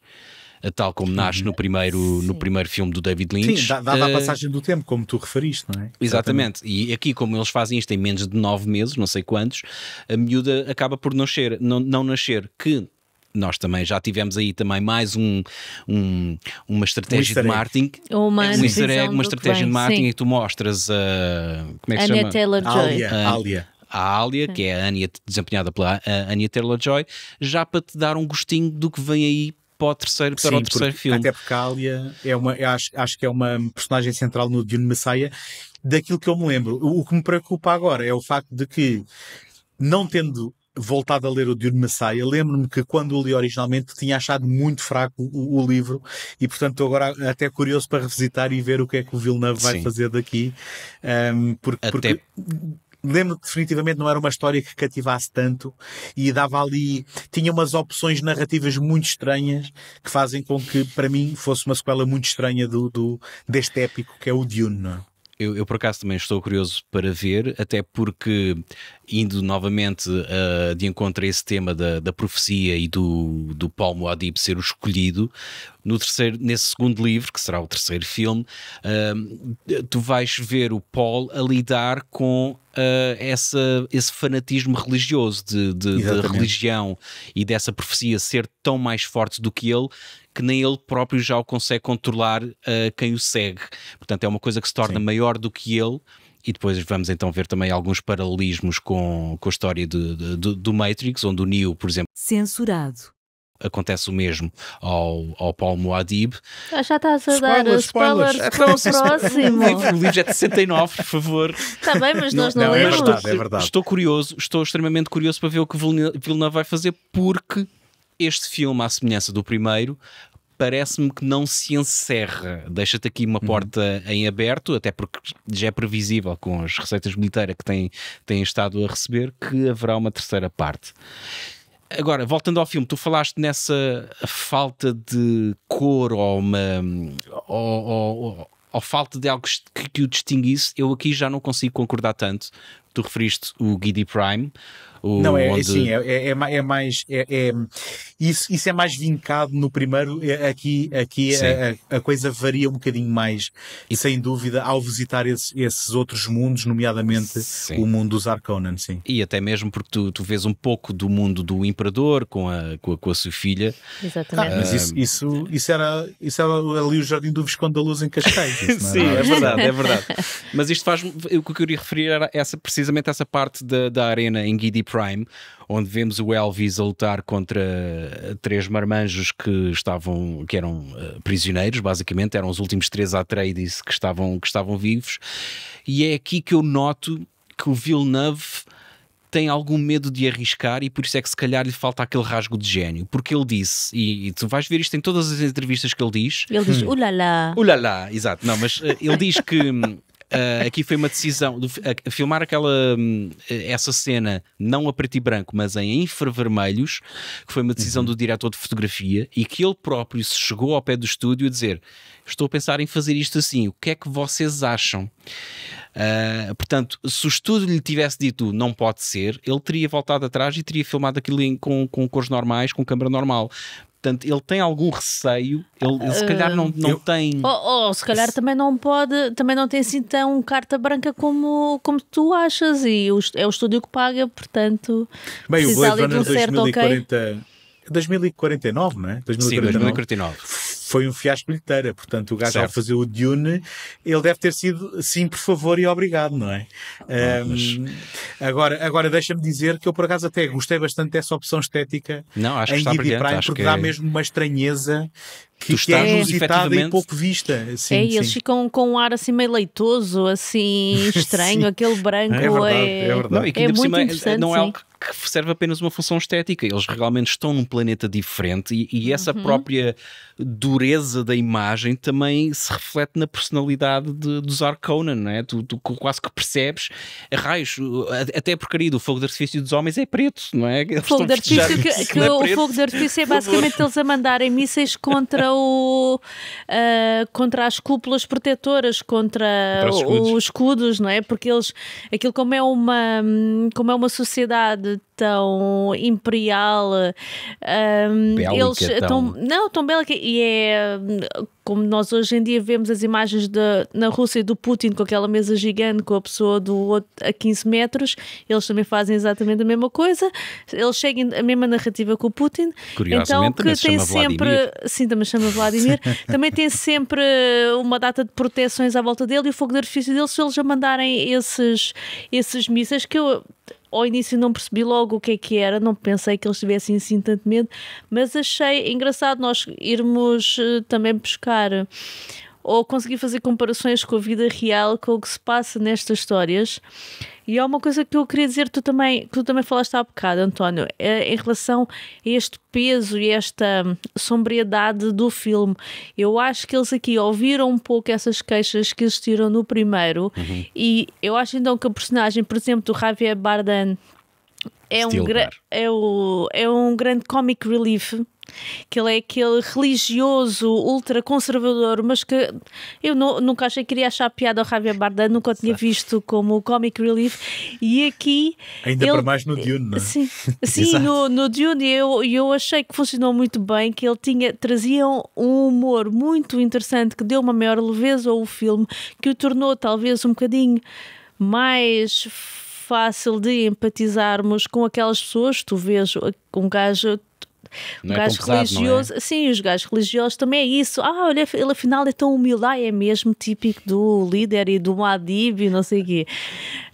tal como nasce no uhum. primeiro, no primeiro filme do David Lynch. Sim, dada a eh, passagem do tempo, como tu referiste, não é? Exatamente. exatamente. E aqui, como eles fazem isto em menos de nove meses, não sei quantos, a miúda acaba por nascer, não, não nascer, que nós também já tivemos aí também mais um, um uma estratégia um de marketing. Uma, um egg, uma estratégia de marketing Sim. e tu mostras a. Como é que Anya se chama? Taylor Joy. Alia. Alia a Alia, que é a Anya desempenhada pela Anya Taylor-Joy, já para te dar um gostinho do que vem aí para o terceiro, para Sim, o terceiro porque, filme. Até porque a Alia é uma, acho, acho que é uma personagem central no Dune Messiah. Daquilo que eu me lembro, o, que me preocupa agora é o facto de que, não tendo voltado a ler o Dune Messiah, lembro-me que quando o li originalmente tinha achado muito fraco o, o, livro e portanto estou agora até curioso para revisitar e ver o que é que o Villeneuve vai Sim. fazer daqui um, ehm, porque, até... porque lembro que definitivamente não era uma história que cativasse tanto e dava ali, tinha umas opções narrativas muito estranhas que fazem com que, para mim, fosse uma sequela muito estranha do, do deste épico que é o Dune, não é? Eu, eu, por acaso também estou curioso para ver, até porque indo novamente uh, de encontro a esse tema da, da profecia e do, do Palmo Adib ser o escolhido, no terceiro, nesse segundo livro, que será o terceiro filme, uh, tu vais ver o Paul a lidar com uh, essa, esse fanatismo religioso de, de, de, religião e dessa profecia ser tão mais forte do que ele que nem ele próprio já o consegue controlar uh, quem o segue. Portanto, é uma coisa que se torna Sim. maior do que ele e depois vamos então ver também alguns paralelismos com, com a história de, de, de, do Matrix, onde o Neo, por exemplo. Censurado acontece o mesmo ao, ao Paul Moadib. Ah, já estás a spoilers, dar spoilers, spoilers. para o [laughs] próximo. O livro é de 69, por favor. Está bem, mas nós não, não, não é verdade, é estou, é verdade. Estou curioso, estou extremamente curioso para ver o que Villeneuve vai fazer, porque este filme, à semelhança do primeiro, parece-me que não se encerra. Deixa-te aqui uma uhum. porta uhum. em aberto, até porque já é previsível com as receitas militares que têm, têm estado a receber que haverá uma terceira parte. Agora, voltando ao filme, tu falaste nessa falta de cor ou uma. ou falta de algo que, que o distinguisse, eu aqui já não consigo concordar tanto. Tu referiste o Giddy Prime, o, não, é, é onde... sim, é, é, é, é mais. É, é, isso, isso é mais vincado no primeiro. É, aqui, aqui a, a, coisa varia um bocadinho mais. E sem dúvida, ao visitar esses, esses outros mundos, nomeadamente sim. o mundo dos Arconan, sim. E até mesmo porque tu, tu vês um pouco do mundo do Imperador com a, com a, com a sua filha. Exatamente. Ah, mas isso, ah. isso, isso, era, isso era ali o Jardim do Visconde da Luz em Cascais. [laughs] Isso, sim, é verdade, é verdade. mas isto faz. O que eu queria referir era essa, precisamente essa parte da, da arena em Guidi Prime, onde vemos o Elvis a lutar contra três marmanjos que estavam, que eram eh, prisioneiros, basicamente, eram os últimos três Atreides que estavam, que estavam vivos, e é aqui que eu noto que o Villeneuve tem algum medo de arriscar e por isso é que se calhar lhe falta aquele rasgo de gênio, porque ele disse, e, e tu vais ver isto em todas as entrevistas que ele diz. Ele diz, hum. ulala. Ulala, exato. Não, mas eh, ele diz que [laughs] Uh, aqui foi uma decisão de a, filmar aquela hum, essa cena não a preto e branco, mas em infravermelhos, que foi uma decisão uhum. do diretor de fotografia e que ele próprio se chegou ao pé do estúdio a dizer: "Estou a pensar em fazer isto assim, o que é que vocês acham?" Uh, portanto, se o estúdio lhe tivesse dito não pode ser, ele teria voltado atrás e teria filmado aquilo em, com, com cores normais, com câmera normal. Portanto, ele tem algum receio, ele, ele se calhar não, não eu... tem. Ou, oh, oh, se calhar também não pode, também não tem assim tão carta branca como, como tu achas, e o, é o estúdio que paga, portanto. Bem, o Blade Runner um 2040. Okay. 2049, não é? 2049. Sim, 2049 foi um fiasco bilheteira. Portanto, o gajo certo. a fazer o Dune, ele deve ter sido sim, por favor e obrigado, não é? um, Agora, agora deixa-me dizer que eu por acaso até gostei bastante dessa opção estética não, acho que em Guidi Prime, porque dá é- mesmo uma estranheza que, tu que é inusitada e pouco vista. Sim, é, eles ficam com um ar assim meio leitoso, assim [laughs] estranho, aquele branco. É, verdade, é... é, verdade. Não, é muito cima, interessante. Não é algo que serve apenas uma função estética. Eles realmente estão num planeta diferente e, e essa uhum. própria dureza da imagem também se reflete na personalidade de, dos Arconan, não é? Tu, tu, quase que percebes raios, até por querido, o fogo de artifício dos homens é preto, não é? Eles fogo de artifício que, [laughs] que, é o fogo de artifício é basicamente eles a mandarem mísseis contra contra o uh, contra as cúpulas protetoras, contra, contra os, escudos. os escudos, não é? Porque eles aquilo como é uma como é uma sociedade tão imperial, um, eh, ehm, bélica, eles eh, tão... não tão bélica e é como nós hoje em dia vemos as imagens da, na Rússia do Putin com aquela mesa gigante com a pessoa do outro a 15 metros, eles também fazem exatamente a mesma coisa, eles seguem a mesma narrativa com o Putin. Então, que tem sempre. Vladimir. Sim, também chama Vladimir. [laughs] também tem sempre uma data de proteções à volta dele e o fogo de artifício dele se eles já mandarem esses, esses mísseis que eu ao início não percebi logo o que é que era, não pensei que eles tivessem assim tanto medo, mas achei engraçado nós irmos eh, também buscar ou conseguir fazer comparações com a vida real, com o que se passa nestas histórias e há uma coisa que eu queria dizer, tu também, que tu também falaste há bocado, António, é, em relação a este peso e esta hum, sombriedade do filme. Eu acho que eles aqui ouviram um pouco essas queixas que existiram no primeiro uhum. e eu acho então que a personagem, por exemplo, do Javier Bardem é um, é, o, é um grande comic relief que ele é aquele religioso ultraconservador, mas que eu não, nunca achei que iria achar piada ao Javier Bardem, nunca o tinha visto como comic relief. E aqui. Ainda ele, para mais no Dune, não é? Sim, [laughs] sim no, no Dune eu, eu achei que funcionou muito bem, que ele tinha, trazia um humor muito interessante que deu uma maior leveza ao filme, que o tornou talvez um bocadinho mais fácil de empatizarmos com aquelas pessoas. Tu vês um gajo não o é gajo religioso, é? sim, os gajos religiosos também é isso. Ah, olha, ele afinal é tão humilde, ah, é mesmo típico do líder e do Madib e não sei o quê.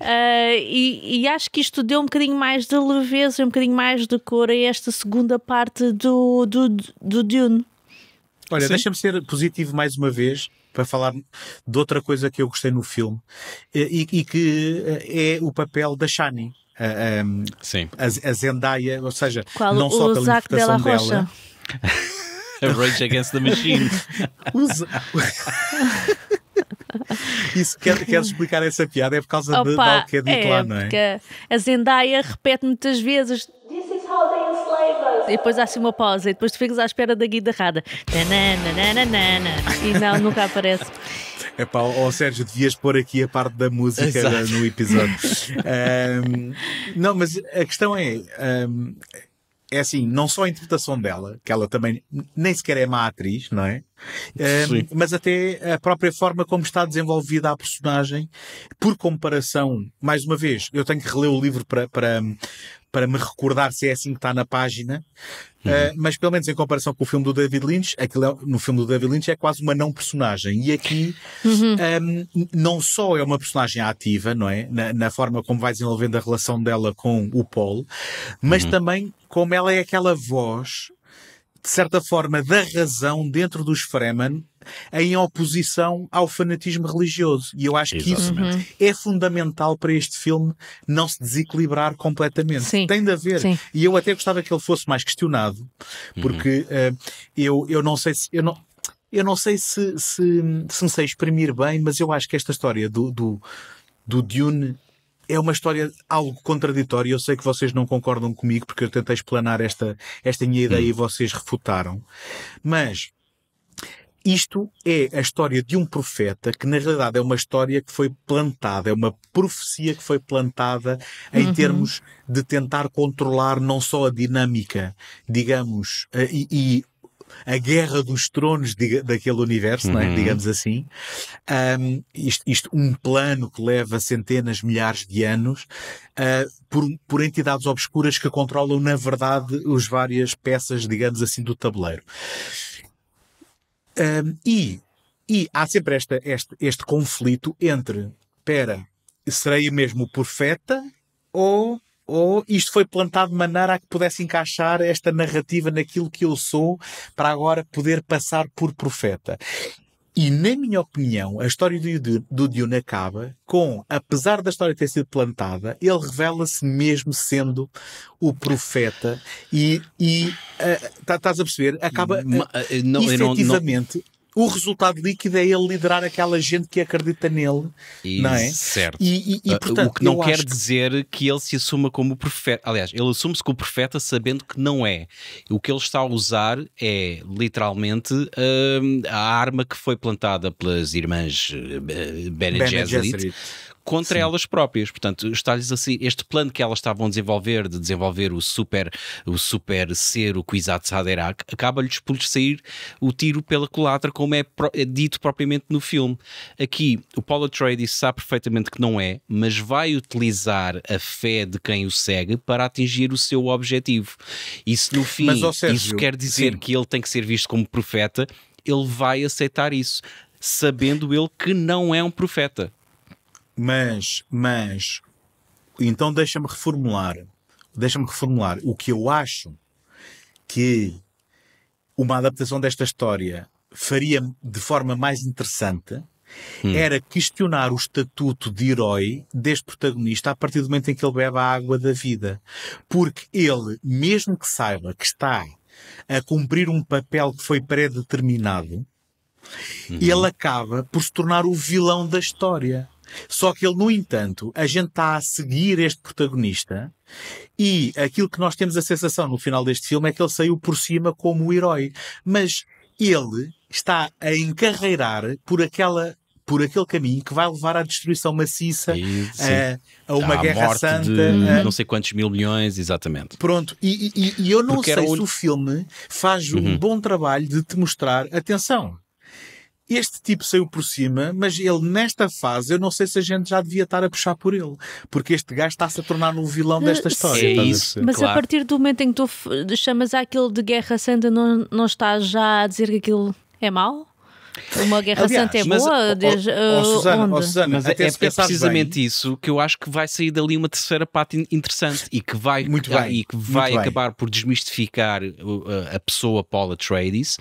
Uh, e, e, acho que isto deu um bocadinho mais de leveza, um bocadinho mais de cor a esta segunda parte do, do, do Dune. Olha, deixa-me ser positivo mais uma vez para falar de outra coisa que eu gostei no filme e, e que eh, é o papel da Shani a, a, a Zendaya, ou seja, Qual, não só pela interpretação de dela. Rage Against the Machine. [laughs] [laughs] Isso, queres quer explicar essa piada? É por causa Opa, de, de algo que é dito é, lá, não é? A Zendaya repete muitas vezes: e depois há se uma pausa e depois tu ficas à espera da guitarrada. E não, nunca aparece. É pá, oh, Sérgio, devias pôr aqui a parte da música no episódio. um, [laughs] não, mas a questão é. Um, é assim, não só a interpretação dela, que ela também nem sequer é má atriz, não é? Um, mas até a própria forma como está desenvolvida a personagem, por comparação, mais uma vez, eu tenho que reler o livro para, para, para me recordar se é assim que está na página. Uhum. Uh, mas pelo menos em comparação com o filme do David Lynch, aquilo é, no filme do David Lynch é quase uma não personagem. E aqui uhum. um, não só é uma personagem ativa, não é? Na, na, forma como vai desenvolvendo a relação dela com o Paul, mas uhum. também como ela é aquela voz de certa forma, da razão dentro dos Fremen em oposição ao fanatismo religioso. E eu acho Exatamente. que isso uhum. é fundamental para este filme não se desequilibrar completamente. Sim. Tem de haver. Sim. E eu até gostava que ele fosse mais questionado, uhum. porque uhum. eu, eu não sei se. Eu não, eu não sei se, se, se me sei exprimir bem, mas eu acho que esta história do, do, do Dune é uma história algo contraditória. Eu sei que vocês não concordam comigo porque eu tentei explanar esta, esta minha ideia hum. e vocês refutaram. Mas isto é a história de um profeta que, na realidade, é uma história que foi plantada, é uma profecia que foi plantada em uhum. termos de tentar controlar não só a dinâmica, digamos, eh, e, e a guerra dos tronos de, daquele universo, é? uhum. digamos assim. Um, isto, isto, um plano que leva centenas, milhares de anos uh, por, por entidades obscuras que controlam, na verdade, as várias peças, digamos assim, do tabuleiro. Um, e, e há sempre esta, este, este conflito entre, espera, serei mesmo o profeta ou ou isto foi plantado de maneira a que pudesse encaixar esta narrativa naquilo que eu sou para agora poder passar por profeta. E, na minha opinião, a história do, do Dune acaba com, apesar da história ter sido plantada, ele revela-se mesmo sendo o profeta e, e uh, estás a perceber? Acaba uh, não, efetivamente o resultado líquido é ele liderar aquela gente que acredita nele, Isso, não é? Certo. E, e, e ah, portanto, o que não quer dizer que... ele se assuma como profeta. Aliás, ele assume-se como profeta sabendo que não é. O que ele está a usar é literalmente a, hum, a arma que foi plantada pelas irmãs eh, Bene, Bene Gesserit, Gesserit contra Sim. elas próprias. Portanto, está-lhes assim, este plano que elas estavam a desenvolver, de desenvolver o super, o super ser, o Kwisatz Haderach, acaba-lhes por sair o tiro pela culatra, como é, é, dito propriamente no filme. Aqui, o Paulo Atreides sabe perfeitamente que não é, mas vai utilizar a fé de quem o segue para atingir o seu objetivo. Isso, no fim, mas, Sérgio, isso quer dizer sim. que ele tem que ser visto como profeta, ele vai aceitar isso, sabendo ele que não é um profeta. Mas, mas, então deixa-me reformular. Deixa-me reformular o que eu acho que uma adaptação desta história faria de forma mais interessante hum. era questionar o estatuto de herói deste protagonista a partir do momento em que ele bebe a água da vida. Porque ele, mesmo que saiba que está a cumprir um papel que foi pré-determinado, uhum. ele acaba por se tornar o vilão da história. Só que ele, no entanto, a gente está a seguir este protagonista e aquilo que nós temos a sensação no final deste filme é que ele saiu por cima como o herói. Mas ele está a encarreirar por aquela por aquele caminho que vai levar à destruição maciça, e, eh, a, a, uma à guerra santa. A... Eh, não sei quantos mil milhões, exatamente. Pronto, e, e, e eu não Porque sei se o... o filme faz uhum. um bom trabalho de te mostrar, atenção, este tipo saiu por cima, mas ele nesta fase, eu não sei se a gente já devia estar a puxar por ele, porque este gajo está-se a tornar um vilão eh, desta história. Sim, é isso. Mas claro. a partir do momento em que tu chamas aquilo de Guerra Santa, não, não estás já a dizer que aquilo é mau? Uma guerra Aliás, santa é mas, boa? Desde, eh, Susana, Susana, mas é, é, precisamente bem. isso que eu acho que vai sair dali uma terceira parte interessante e que vai, muito bem, e que vai acabar bem. por desmistificar uh, uh, a pessoa Paula Trades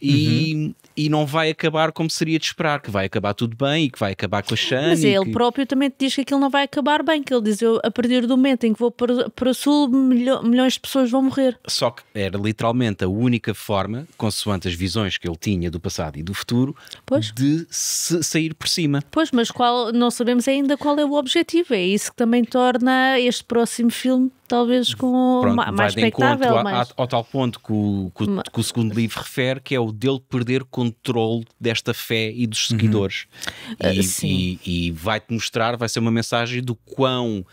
uhum. e e não vai acabar como seria de esperar, que vai acabar tudo bem e que vai acabar com a Shane. Mas ele que... próprio também diz que aquilo não vai acabar bem, que ele diz: eu, a partir do momento em que vou para, para o Sul, milho, milhões de pessoas vão morrer. Só que era literalmente a única forma, consoante as visões que ele tinha do passado e do futuro, pois. de sair por cima. Pois, mas qual, não sabemos ainda qual é o objetivo, é isso que também torna este próximo filme talvez com Pronto, mais vai Encontro, mas... ao tal ponto que o, que, o, que o, segundo livro refere, que é o dele perder controle desta fé e dos uhum. seguidores. Uhum. E, uh, e, e vai-te mostrar, vai ser uma mensagem do quão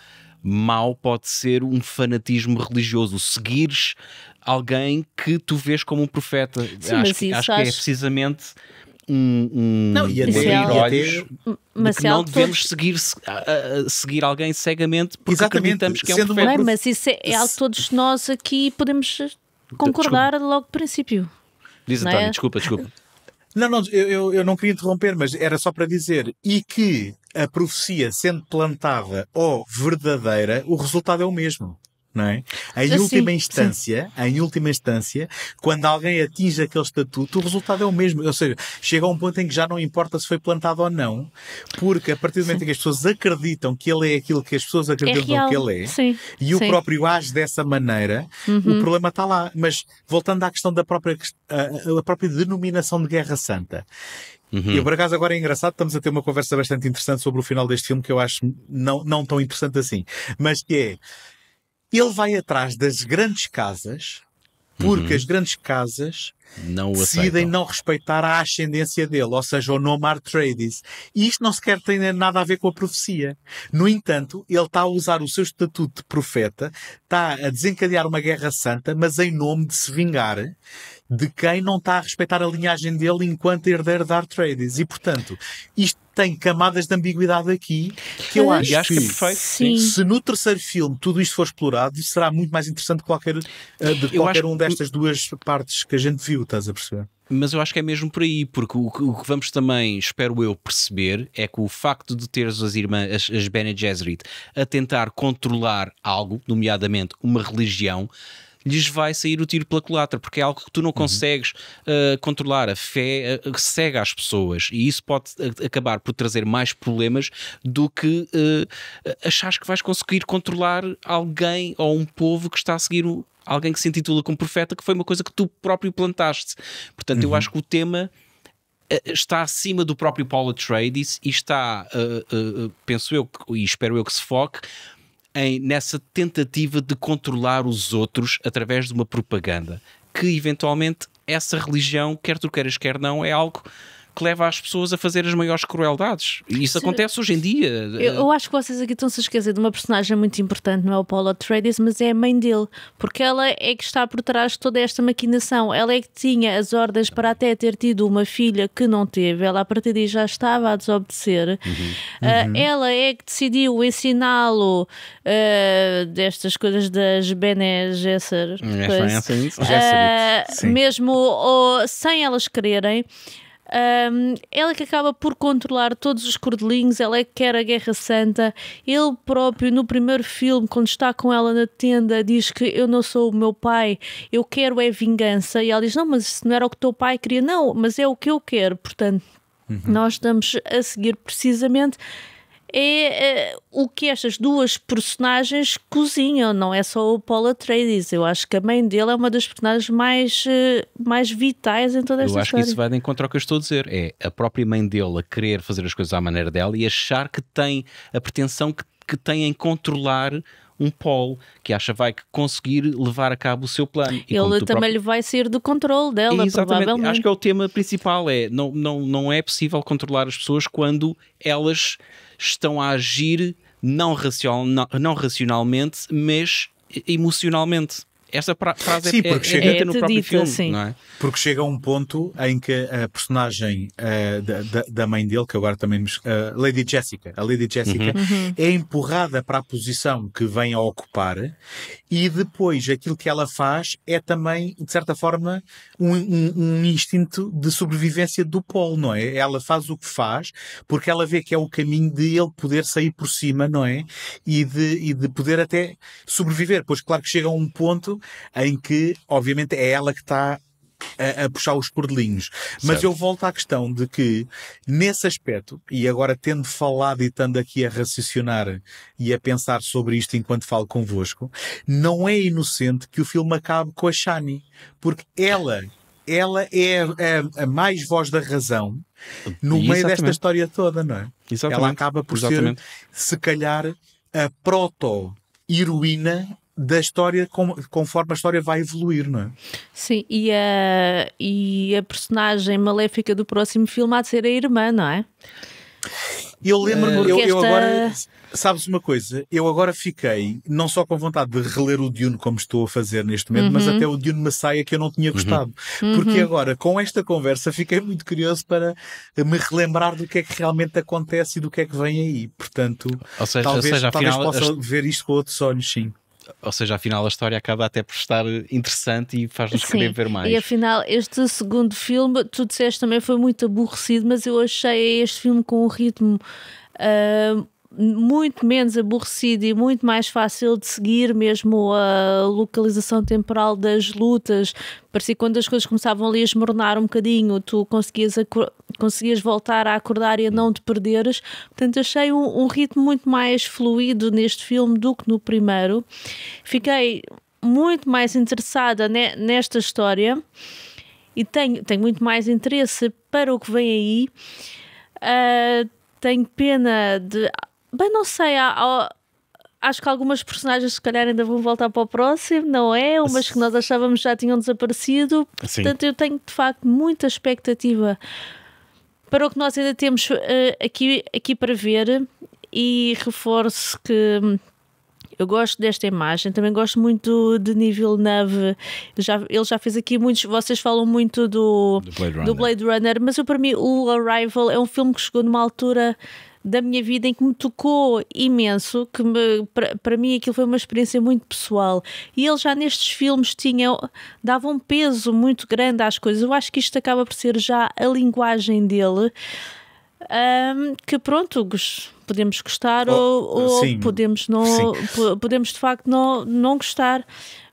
mal pode ser um fanatismo religioso, seguires alguém que tu vês como um profeta. Sim, acho, que, acho que é precisamente um, um não, ia ter, olhos mas de que não devemos todos... seguir, seguir alguém cegamente porque Exatamente. acreditamos que é um Sendo perfeito. Bem, mas isso é, é algo que todos nós aqui podemos concordar desculpa. logo de princípio. Diz António, é? desculpa, desculpa. Não, não, eu, eu não queria interromper, mas era só para dizer, e que a profecia sendo plantada ou verdadeira, o resultado é o mesmo não é? Em última instância, sim. em última instância, quando alguém atinge aquele estatuto, o resultado é o mesmo. Ou seja, chega a um ponto em que já não importa se foi plantado ou não, porque a partir do momento em que as pessoas acreditam que ele é aquilo que as pessoas é acreditam é que ele é, e o próprio age dessa maneira, uhum. o problema está lá. Mas voltando à questão da própria, a, a própria denominação de Guerra Santa, Uhum. E por acaso agora é engraçado, estamos a ter uma conversa bastante interessante sobre o final deste filme que eu acho não, não tão interessante assim. Mas que é, ele vai atrás das grandes casas, porque uhum. as grandes casas não decidem aceitam. não respeitar a ascendência dele, ou seja, o nome Artrades. E isto não sequer tem nada a ver com a profecia. No entanto, ele está a usar o seu estatuto de profeta, está a desencadear uma guerra santa, mas em nome de se vingar de quem não está a respeitar a linhagem dele enquanto herdeiro de Artrades. E, portanto, isto tem camadas de ambiguidade aqui que eu ah, acho, acho que, é se no terceiro filme tudo isto for explorado, será muito mais interessante qualquer, eh, de qualquer um destas duas partes que a gente viu estás a perceber? Mas eu acho que é mesmo por aí, porque o, o que vamos também, espero eu, perceber é que o facto de teres as irmãs, as, as Bene Gesserit, a tentar controlar algo, nomeadamente uma religião, lhes vai sair o tiro pela culatra, porque é algo que tu não uhum. consegues uh, controlar. A fé uh, cega as pessoas e isso pode eh, acabar por trazer mais problemas do que uh, achares que vais conseguir controlar alguém ou um povo que está a seguir o, alguém que se intitula como profeta, que foi uma coisa que tu próprio plantaste. Portanto, uhum. eu acho que o tema está acima do próprio Paulo Trades e está, uh, uh, penso eu, e espero eu que se foque em, nessa tentativa de controlar os outros através de uma propaganda que eventualmente essa religião, quer tu queiras, quer não, é algo que leva as pessoas a fazer as maiores crueldades. E isso acontece hoje em dia. Eu, eu acho que vocês aqui estão-se a esquecer de uma personagem muito importante, não é o Paulo Atreides, mas é a mãe dele, porque ela é que está por trás de toda esta maquinação. Ela é que tinha as ordens para até ter tido uma filha que não teve. Ela, a partir daí, já estava a desobedecer. Uhum. Ah, uhum. Uh, ela é que decidiu ensiná-lo uh, destas coisas das Bene Gesser. uh, mesmo ou, oh, sem elas quererem. Um, ela é que acaba por controlar todos os cordelinhos, ela é que quer a Guerra Santa. Ele próprio, no primeiro filme, quando está com ela na tenda, diz que eu não sou o meu pai, eu quero é vingança. E ela diz: Não, mas isso não era o que teu pai queria, não, mas é o que eu quero. Portanto, uhum. nós estamos a seguir precisamente é uh, o que estas duas personagens cozinham, não é só o Paul Atreides. Eu acho que a mãe dele é uma das personagens mais, uh, mais vitais em toda esta história. Eu acho história. que isso vai de encontro ao que eu estou a dizer. É a própria mãe dele a querer fazer as coisas à maneira dela e achar que tem a pretensão que, que tem em controlar um Paul que acha vai que conseguir levar a cabo o seu plano. E Ele também próprio... lhe vai sair do controle dela, Exatamente. provavelmente. Acho que é o tema principal, é não, não, não é possível controlar as pessoas quando elas estão a agir não, racional, não, não racionalmente, mas emocionalmente. Essa frase Sim, é, é, chega, é no próprio dita, filme, assim. não é? Porque chega a um ponto em que a personagem uh, da, da, mãe dele, que agora também uh, Lady Jessica, a Lady Jessica uhum. uhum. é empurrada para a posição que vem a ocupar e depois aquilo que ela faz é também, de certa forma, um, um, um instinto de sobrevivência do Paul, não é? Ela faz o que faz porque ela vê que é o caminho de ele poder sair por cima, não é? E de, e de poder até sobreviver. Pois claro que chega a um ponto em que, obviamente, é ela que está a, a, puxar os cordelinhos. Mas certo. eu volto à questão de que, nesse aspecto, e agora tendo falado e estando aqui a raciocinar e a pensar sobre isto enquanto falo convosco, não é inocente que o filme acabe com a Shani, porque ela, ela é a, a mais voz da razão no meio desta história toda, não é? Exatamente. Ela acaba por Exatamente. ser, se calhar, a proto heroína da história conforme a história vai evoluir, não é? Sim, e a, e a personagem maléfica do próximo filme há de ser a irmã, não é? Eu lembro-me, uh, eu, esta... eu, agora. Sabes uma coisa? Eu agora fiquei não só com vontade de reler o Dune, como estou a fazer neste momento, uhum. mas até o Dune Messiah que eu não tinha uhum. gostado. Uhum. Porque agora, com esta conversa, fiquei muito curioso para me relembrar do que é que realmente acontece e do que é que vem aí. Portanto, seja, talvez, seja, talvez possa as... ver isto com outros olhos, sim ou seja, afinal a história acaba até por estar interessante e faz-nos querer ver mais. E afinal, este segundo filme, tu disseste também foi muito aborrecido, mas eu achei este filme com um ritmo. Uh, muito menos aborrecido e muito mais fácil de seguir mesmo a localização temporal das lutas. Parecia que quando as coisas começavam ali a esmornar um bocadinho, tu conseguias, conseguias voltar a acordar e a não te perderes. Portanto, achei um, um ritmo muito mais fluido neste filme do que no primeiro. Fiquei muito mais interessada ne, nesta história e tenho, tenho muito mais interesse para o que vem aí. Uh, tenho pena de Bem, não sei, há, há, acho que algumas personagens se calhar ainda vão voltar para o próximo, não é? Umas que nós achávamos já tinham desaparecido. Sim. Portanto, eu tenho de facto muita expectativa para o que nós ainda temos uh, aqui, aqui para ver e reforço que hum, eu gosto desta imagem, também gosto muito de nível 9. Já, ele já fez aqui muitos. Vocês falam muito do, do Blade, do, Blade, Runner. mas eu, para mim, o Arrival é um filme que chegou numa altura da minha vida em que me tocou imenso, que para, para mim aquilo foi uma experiência muito pessoal. E ele já nestes filmes tinha, dava um peso muito grande às coisas. Eu acho que isto acaba por ser já a linguagem dele. Um, que pronto, podemos gostar oh, ou, ou podemos não podemos de facto não, não gostar.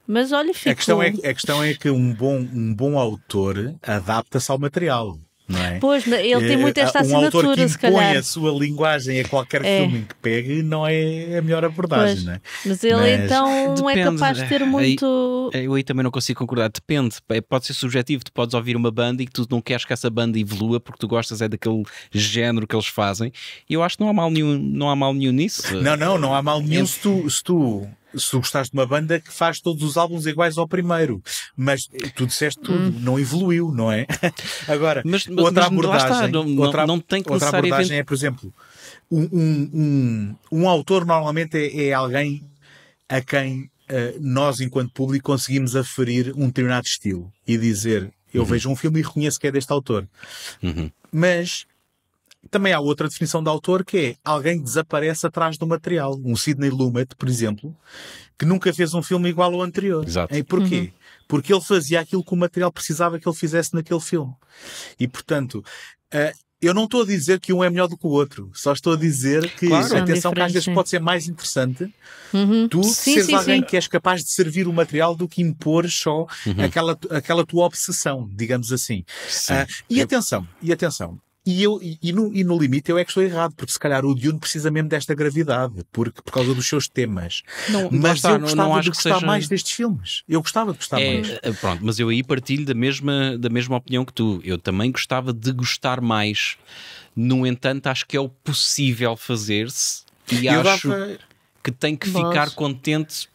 Mas olha, fico... a, questão é, a questão é que um bom, um bom autor adapta-se ao material não é? Pois, ele tem eh, muito esta um assinatura, autor que se calhar. a sua linguagem a qualquer é. filme que pegue não é a melhor abordagem, pois. não é? Mas ele Mas... então não é capaz de né? ter muito. Aí, eu aí também não consigo concordar, depende, é, pode ser subjetivo, tu podes ouvir uma banda e que tu não queres que essa banda evolua porque tu gostas é daquele género que eles fazem. E eu acho que não há mal nenhum, não há mal nenhum nisso. Não, não, não há mal nenhum se tu, se tu se tu gostaste de uma banda que faz todos os álbuns iguais ao primeiro, mas tu disseste tudo, hum. não evoluiu, não é? [laughs] Agora, mas, mas, outra mas abordagem, está, não, outra, não, tem que outra abordagem é, por exemplo, um, um, um, um autor normalmente é, é alguém a quem Uh, nós, enquanto público, conseguimos aferir um determinado estilo e dizer: Eu uhum. vejo um filme e reconheço que é deste autor. Uhum. Mas também há outra definição de autor que é alguém que desaparece atrás do material. Um Sidney Lumet, por exemplo, que nunca fez um filme igual ao anterior. Exato. E porquê? Uhum. Porque ele fazia aquilo que o material precisava que ele fizesse naquele filme. E, portanto, uh, eu não estou a dizer que um é melhor do que o outro, só estou a dizer que claro, atenção que às vezes pode ser mais interessante uhum. tu sim, seres sim, alguém sim. que és capaz de servir o material do que impor só uhum. aquela, aquela tua obsessão, digamos assim. Uh, e eu... É atenção, e atenção, e, eu, e, no, e no limite eu é que estou errado, porque se calhar o Dune precisa mesmo desta gravidade, porque, por causa dos seus temas. Não, mas está, eu gostava não, não de gostar seja... mais destes filmes. Eu gostava de gostar é, mais. Eh, pronto, mas eu aí partilho da mesma, da mesma opinião que tu. Eu também gostava de gostar mais. No entanto, acho que é o possível fazer-se e eu acho dava... que tem que ficar contente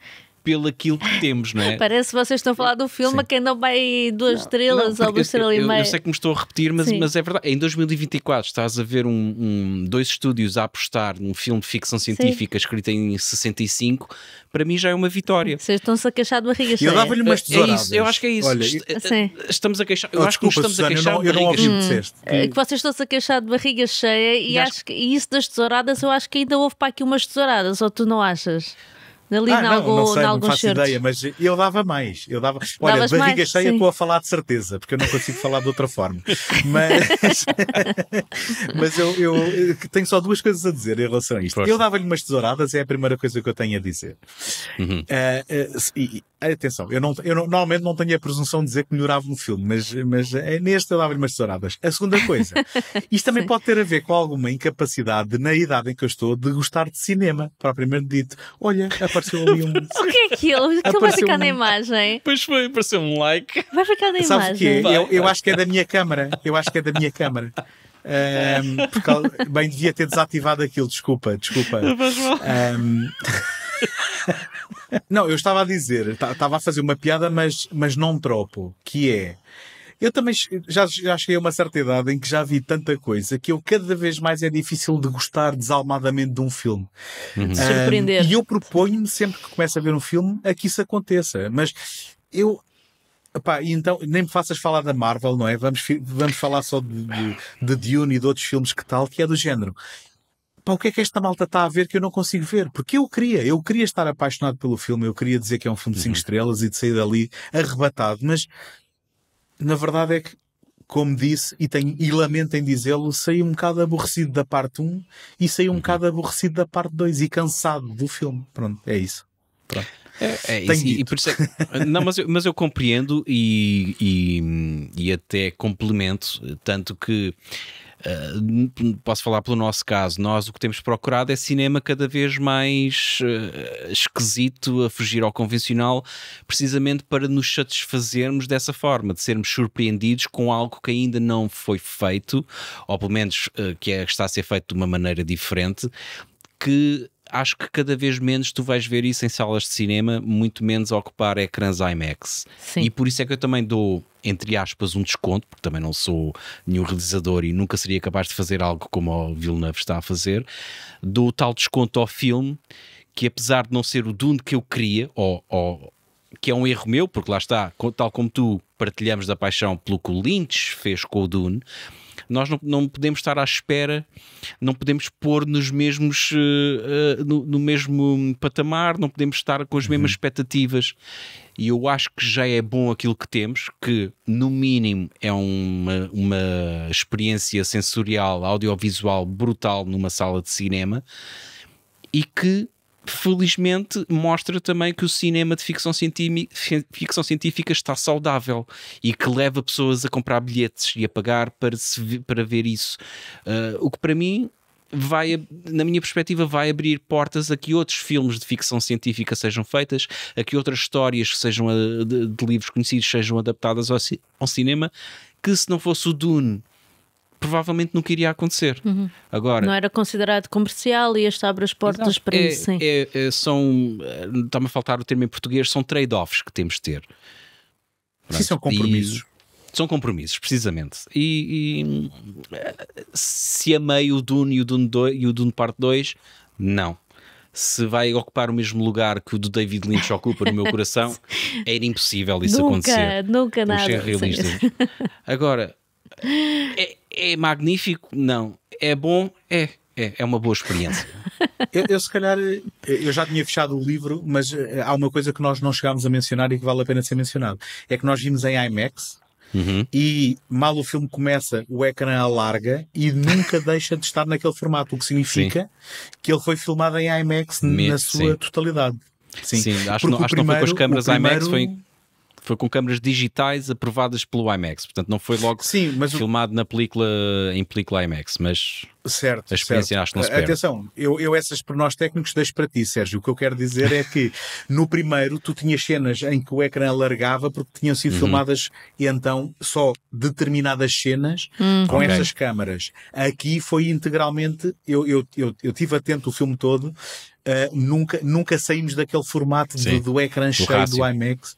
pelo aquilo que temos, não é? Parece que vocês estão a falar do filme Sim. que ainda bem duas não, estrelas não, ou duas estrelas eu, e meia. Eu, sei que me estou a repetir, mas, mas é verdade. Em 2024 estás a ver um, um, dois estúdios a apostar num filme de ficção científica Sim. escrito em 65, para mim já é uma vitória. Vocês estão-se a queixar de barriga cheia. Eu dava-lhe umas é tesouradas. É eu acho que é isso. Olha, ah, estamos a queixar. Eu oh, acho desculpa, que estamos Susana, a queixar eu não, eu não ouvi hum, disseste. Eh, que vocês estão-se a queixar de barriga cheia e, acho... acho que, e isso das tesouradas eu acho que ainda houve para aqui umas tesouradas, ou tu não achas? ali ah, não, não sei, não faço ideia, mas eu dava mais. Eu dava, olha, Davas barriga mais, cheia estou a falar de certeza, porque eu não consigo falar de outra forma. Mas, [laughs] mas eu, eu, eh, tenho só duas coisas a dizer em relação a isto. Eu dava-lhe umas tesouradas, é a primeira coisa que eu tenho a dizer. Uhum. Uh, uh, e, Atenção, eu, não, eu não, normalmente não tenho a presunção de dizer que melhorava no filme, mas, mas é, neste eu dava-lhe umas A segunda coisa, [laughs] isto também pode ter a ver com alguma incapacidade, na idade em que eu estou, de gostar de cinema, propriamente dito. Olha, apareceu ali um. [laughs] o que é aquilo? Aquilo então vai ficar um... na [laughs] imagem. Pois foi, apareceu um like. Vai ficar na Sabes imagem. O quê? Eu, eu acho que é da minha câmara. Eu acho que é da minha câmara. Um, porque, bem, devia ter desativado aquilo, desculpa, desculpa. Não faz Um... [laughs] Não, eu estava a dizer, estava a fazer uma piada, mas, mas não tropo, que é. Eu também já, já cheguei a uma certa idade em que já vi tanta coisa que eu cada vez mais é difícil de gostar desalmadamente de um filme. Uhum. Surpreender. Um, e eu proponho-me sempre que começo a ver um filme a que isso aconteça. Mas eu Epá, então nem me faças falar da Marvel, não é? Vamos, vamos falar só de, de, de Dune e de outros filmes que tal, que é do género. Para o que é que esta malta está a ver que eu não consigo ver? Porque eu queria, eu queria estar apaixonado pelo filme, eu queria dizer que é um filme de 5 uhum. estrelas e de sair dali arrebatado, mas na verdade é que, como disse, e, tenho, e lamento em dizê-lo, saí um bocado aborrecido da parte 1 e saí um uhum. bocado aborrecido da parte 2 e cansado do filme. Pronto, é isso. Pronto. É, é isso, e, é [laughs] não, mas eu, mas eu compreendo e, e, e até complemento, tanto que ah, posso falar pelo nosso caso, nós o que temos procurado é cinema cada vez mais uh, esquisito, a fugir ao convencional, precisamente para nos satisfazermos dessa forma, de sermos surpreendidos com algo que ainda não foi feito, ou pelo menos uh, que, é, que está a ser feito de uma maneira diferente, que acho que cada vez menos tu vais ver isso em salas de cinema, muito menos ocupar ecrãs IMAX. Sim. E por isso é que eu também dou, entre aspas, um desconto, porque também não sou nenhum realizador e nunca seria capaz de fazer algo como o Villeneuve está a fazer, dou tal desconto ao filme que apesar de não ser o Dune que eu queria, ou, ou que é um erro meu, porque lá está, tal como tu partilhamos da paixão pelo que o Lynch fez com o Dune, nós não, não podemos estar à espera, não podemos pôr nos mesmos uh, no, no, mesmo patamar, não podemos estar com as uhum. mesmas expectativas. E eu acho que já é bom aquilo que temos, que no mínimo é uma, uma experiência sensorial, audiovisual brutal numa sala de cinema e que felizmente mostra também que o cinema de ficção, ficção, científica está saudável e que leva pessoas a comprar bilhetes e a pagar para, se, para ver isso. Uh, o que para mim vai, na minha perspectiva, vai abrir portas a que outros filmes de ficção científica sejam feitas, a que outras histórias que sejam ah, de, de livros conhecidos sejam adaptadas ao, ci ao cinema, que se não fosse o Dune provavelmente nunca iria acontecer. Uhum. Agora, não era considerado comercial e este abre as portas exato. para é, isso. Sim. É, é, são, eh, está-me a faltar o termo em português, são trade-offs que temos de ter. sim, são compromissos. E, são compromissos, precisamente. E, e, se amei o Dune e o Dune, 2, e o Dune Parte 2, não se vai ocupar o mesmo lugar que o do David Lynch ocupa no meu coração, [laughs] era impossível isso nunca, acontecer. Nunca, nunca nada. Agora, é, [laughs] é magnífico? Não. É bom? É. É, é uma boa experiência. [laughs] eu, eu, se calhar, eu já tinha fechado o livro, mas eh, há uma coisa que nós não chegámos a mencionar e que vale a pena ser mencionado. É que nós vimos em IMAX, Uhum. E mal o filme começa, o ecrã alarga e nunca [laughs] deixa de estar naquele formato, o que significa sim. que ele foi filmado em IMAX na sua sim. totalidade. Sim, sim acho, não, acho primeiro, não foi com as câmaras primeiro... IMAX, foi foi com câmaras digitais aprovadas pelo IMAX, portanto não foi logo Sim, filmado o... na película em película IMAX, mas certo, a experiência certo. acho que não se perde. Atenção, eu, eu essas nós técnicos deixo para ti, Sérgio. O que eu quero dizer é que no primeiro tu tinhas cenas em que o ecrã alargava porque tinham sido uhum. filmadas e então só determinadas cenas uhum. com okay. essas câmaras. Aqui foi integralmente, eu, eu, eu, eu tive atento o filme todo uh, nunca, nunca saímos daquele formato Sim, do, do, ecrã do cheio rácio. do IMAX,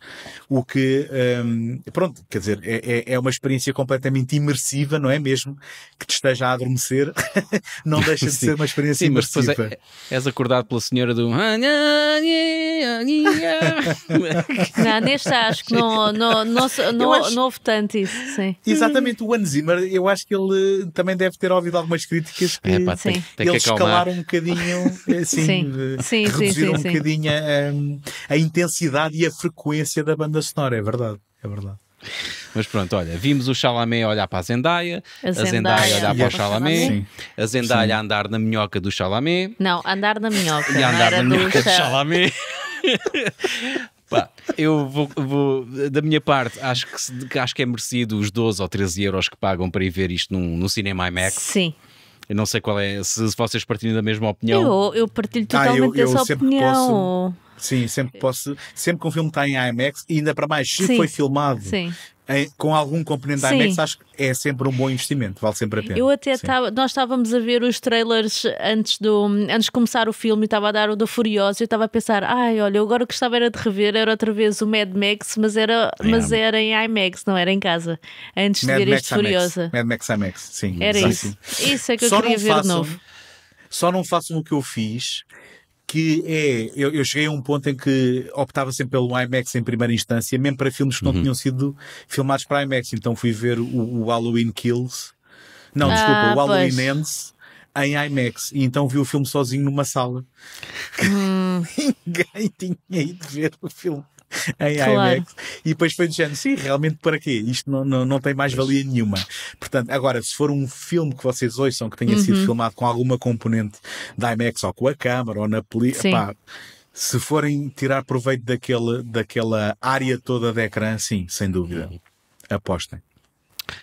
o que, um, ehm, pronto, quer dizer, é, é, é uma experiência completamente imersiva, não é mesmo? Que te esteja a adormecer, [laughs] não deixa de Sim. ser uma experiência Sim, é imersiva. Mas é, és acordado pela senhora do. não, neste acho que não, não, não, não, acho... não houve tanto isso. Sim. Exatamente, o Hans Zimmer, eu acho que ele também deve ter ouvido algumas críticas é, que é, pá, tem, tem eles que acalmaram um bocadinho assim. Sim sim, reduzir sim, um sim, bocadinho a, a intensidade e a frequência da banda sonora, é verdade, é verdade. Mas pronto, olha, vimos o Chalamet olhar para a Zendaya, a Zendaya, a Zendaya olhar para o Chalamet, a Zendaya Sim. andar na minhoca do Chalamet. Não, andar na minhoca. E andar na minhoca do, do Chalamet. [laughs] Pá, eu vou, vou, da minha parte, acho que, acho que é merecido os 12 ou 13 euros que pagam para ir ver isto no cinema IMAX. Sim. Eu não sei qual é, se, vocês partilham da mesma opinião. Eu, eu partilho totalmente ah, eu, eu dessa opinião. Posso, sim, sempre posso. Sempre que um filme está em IMAX, e ainda para mais, se sim, foi filmado sim com algum componente da IMAX, acho que é sempre um bom investimento, vale sempre a pena. Eu até tava, nós estávamos a ver os trailers antes, do, antes de começar o filme, estava a dar o do Furioso e estava a pensar: ai, olha, agora o que gostava era de rever, era outra vez o Mad Max, mas era, é. mas era em IMAX, não era em casa, antes Mad de ver Max este IMAX. Furiosa. Mad Max IMAX, sim. Era exatamente. isso. Isso é que eu Só queria ver façam, de novo. Só não façam o que eu fiz que é. Eu, eu, cheguei a um ponto em que optava sempre pelo IMAX em primeira instância, mesmo para filmes que não uhum. tinham sido filmados para IMAX. Então fui ver o, o Halloween Kills. Não, ah, desculpa, o Halloween pois. Ends em IMAX e então vi o filme sozinho numa sala. Hum. [laughs] Ninguém tinha ido ver o filme. [laughs] em claro. IMAX. E depois foi dizendo, sim, realmente para quê? Isto não, não, não tem mais valia nenhuma. Portanto, agora, se for um filme que vocês ouçam que tenha uhum. sido filmado com alguma componente da IMAX ou com a câmera ou na película, se forem tirar proveito daquele, daquela área toda de ecrã, sim, sem dúvida. Uhum. Apostem.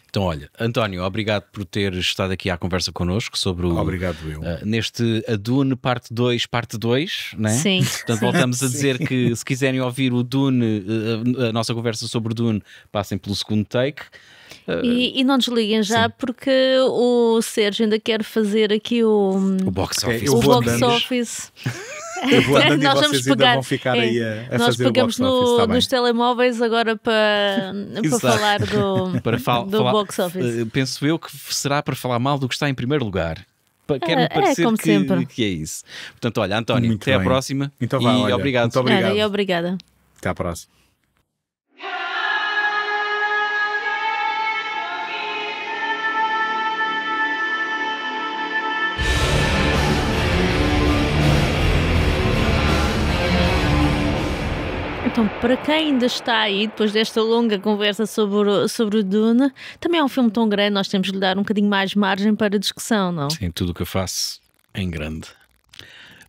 Então, olha, António, obrigado por ter estado aqui à conversa connosco sobre o. Obrigado, eu. Uh, neste Dune Parte 2, Parte 2, né? Sim. Portanto, voltamos a [laughs] dizer que se quiserem ouvir o Dune, uh, a nossa conversa sobre o Dune, passem pelo segundo take. Uh, e, e, não desliguem já, sim. porque o Sérgio ainda quer fazer aqui o. O box é, office. É, o box office. Eu vou andando [laughs] nós e vocês pegar, ainda vão ficar é, aí a, a nós fazer pegamos o box no, tá nos telemóveis agora para, [laughs] para falar do, [laughs] para fal, do falar, box office. Eh, penso eu que será para falar mal do que está em primeiro lugar. É, quero-me é, parecer é, que, sempre. que é isso. Portanto, olha, António, Muito até bem. à próxima. Então, vá, e olha, obrigado. Muito obrigado. e obrigada. Até à próxima. Então, para quem ainda está aí, depois desta longa conversa sobre, sobre o Duna, também é um filme tão grande, nós temos de lhe dar um bocadinho mais margem para discussão, não? Sim, tudo o que eu faço em grande.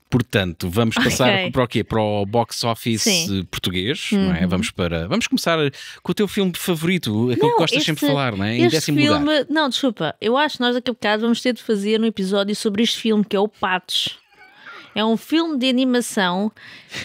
Portanto, vamos passar okay. para o quê? Para o box office Sim. português, uhum. não é? Uhum. Vamos para. Vamos começar com o teu filme favorito, aquele não, que gostas este, sempre de falar, não é? Em este décimo filme, lugar. Não, desculpa, eu acho que nós daqui a bocado vamos ter de fazer um episódio sobre este filme que é o Patos. É um filme de animação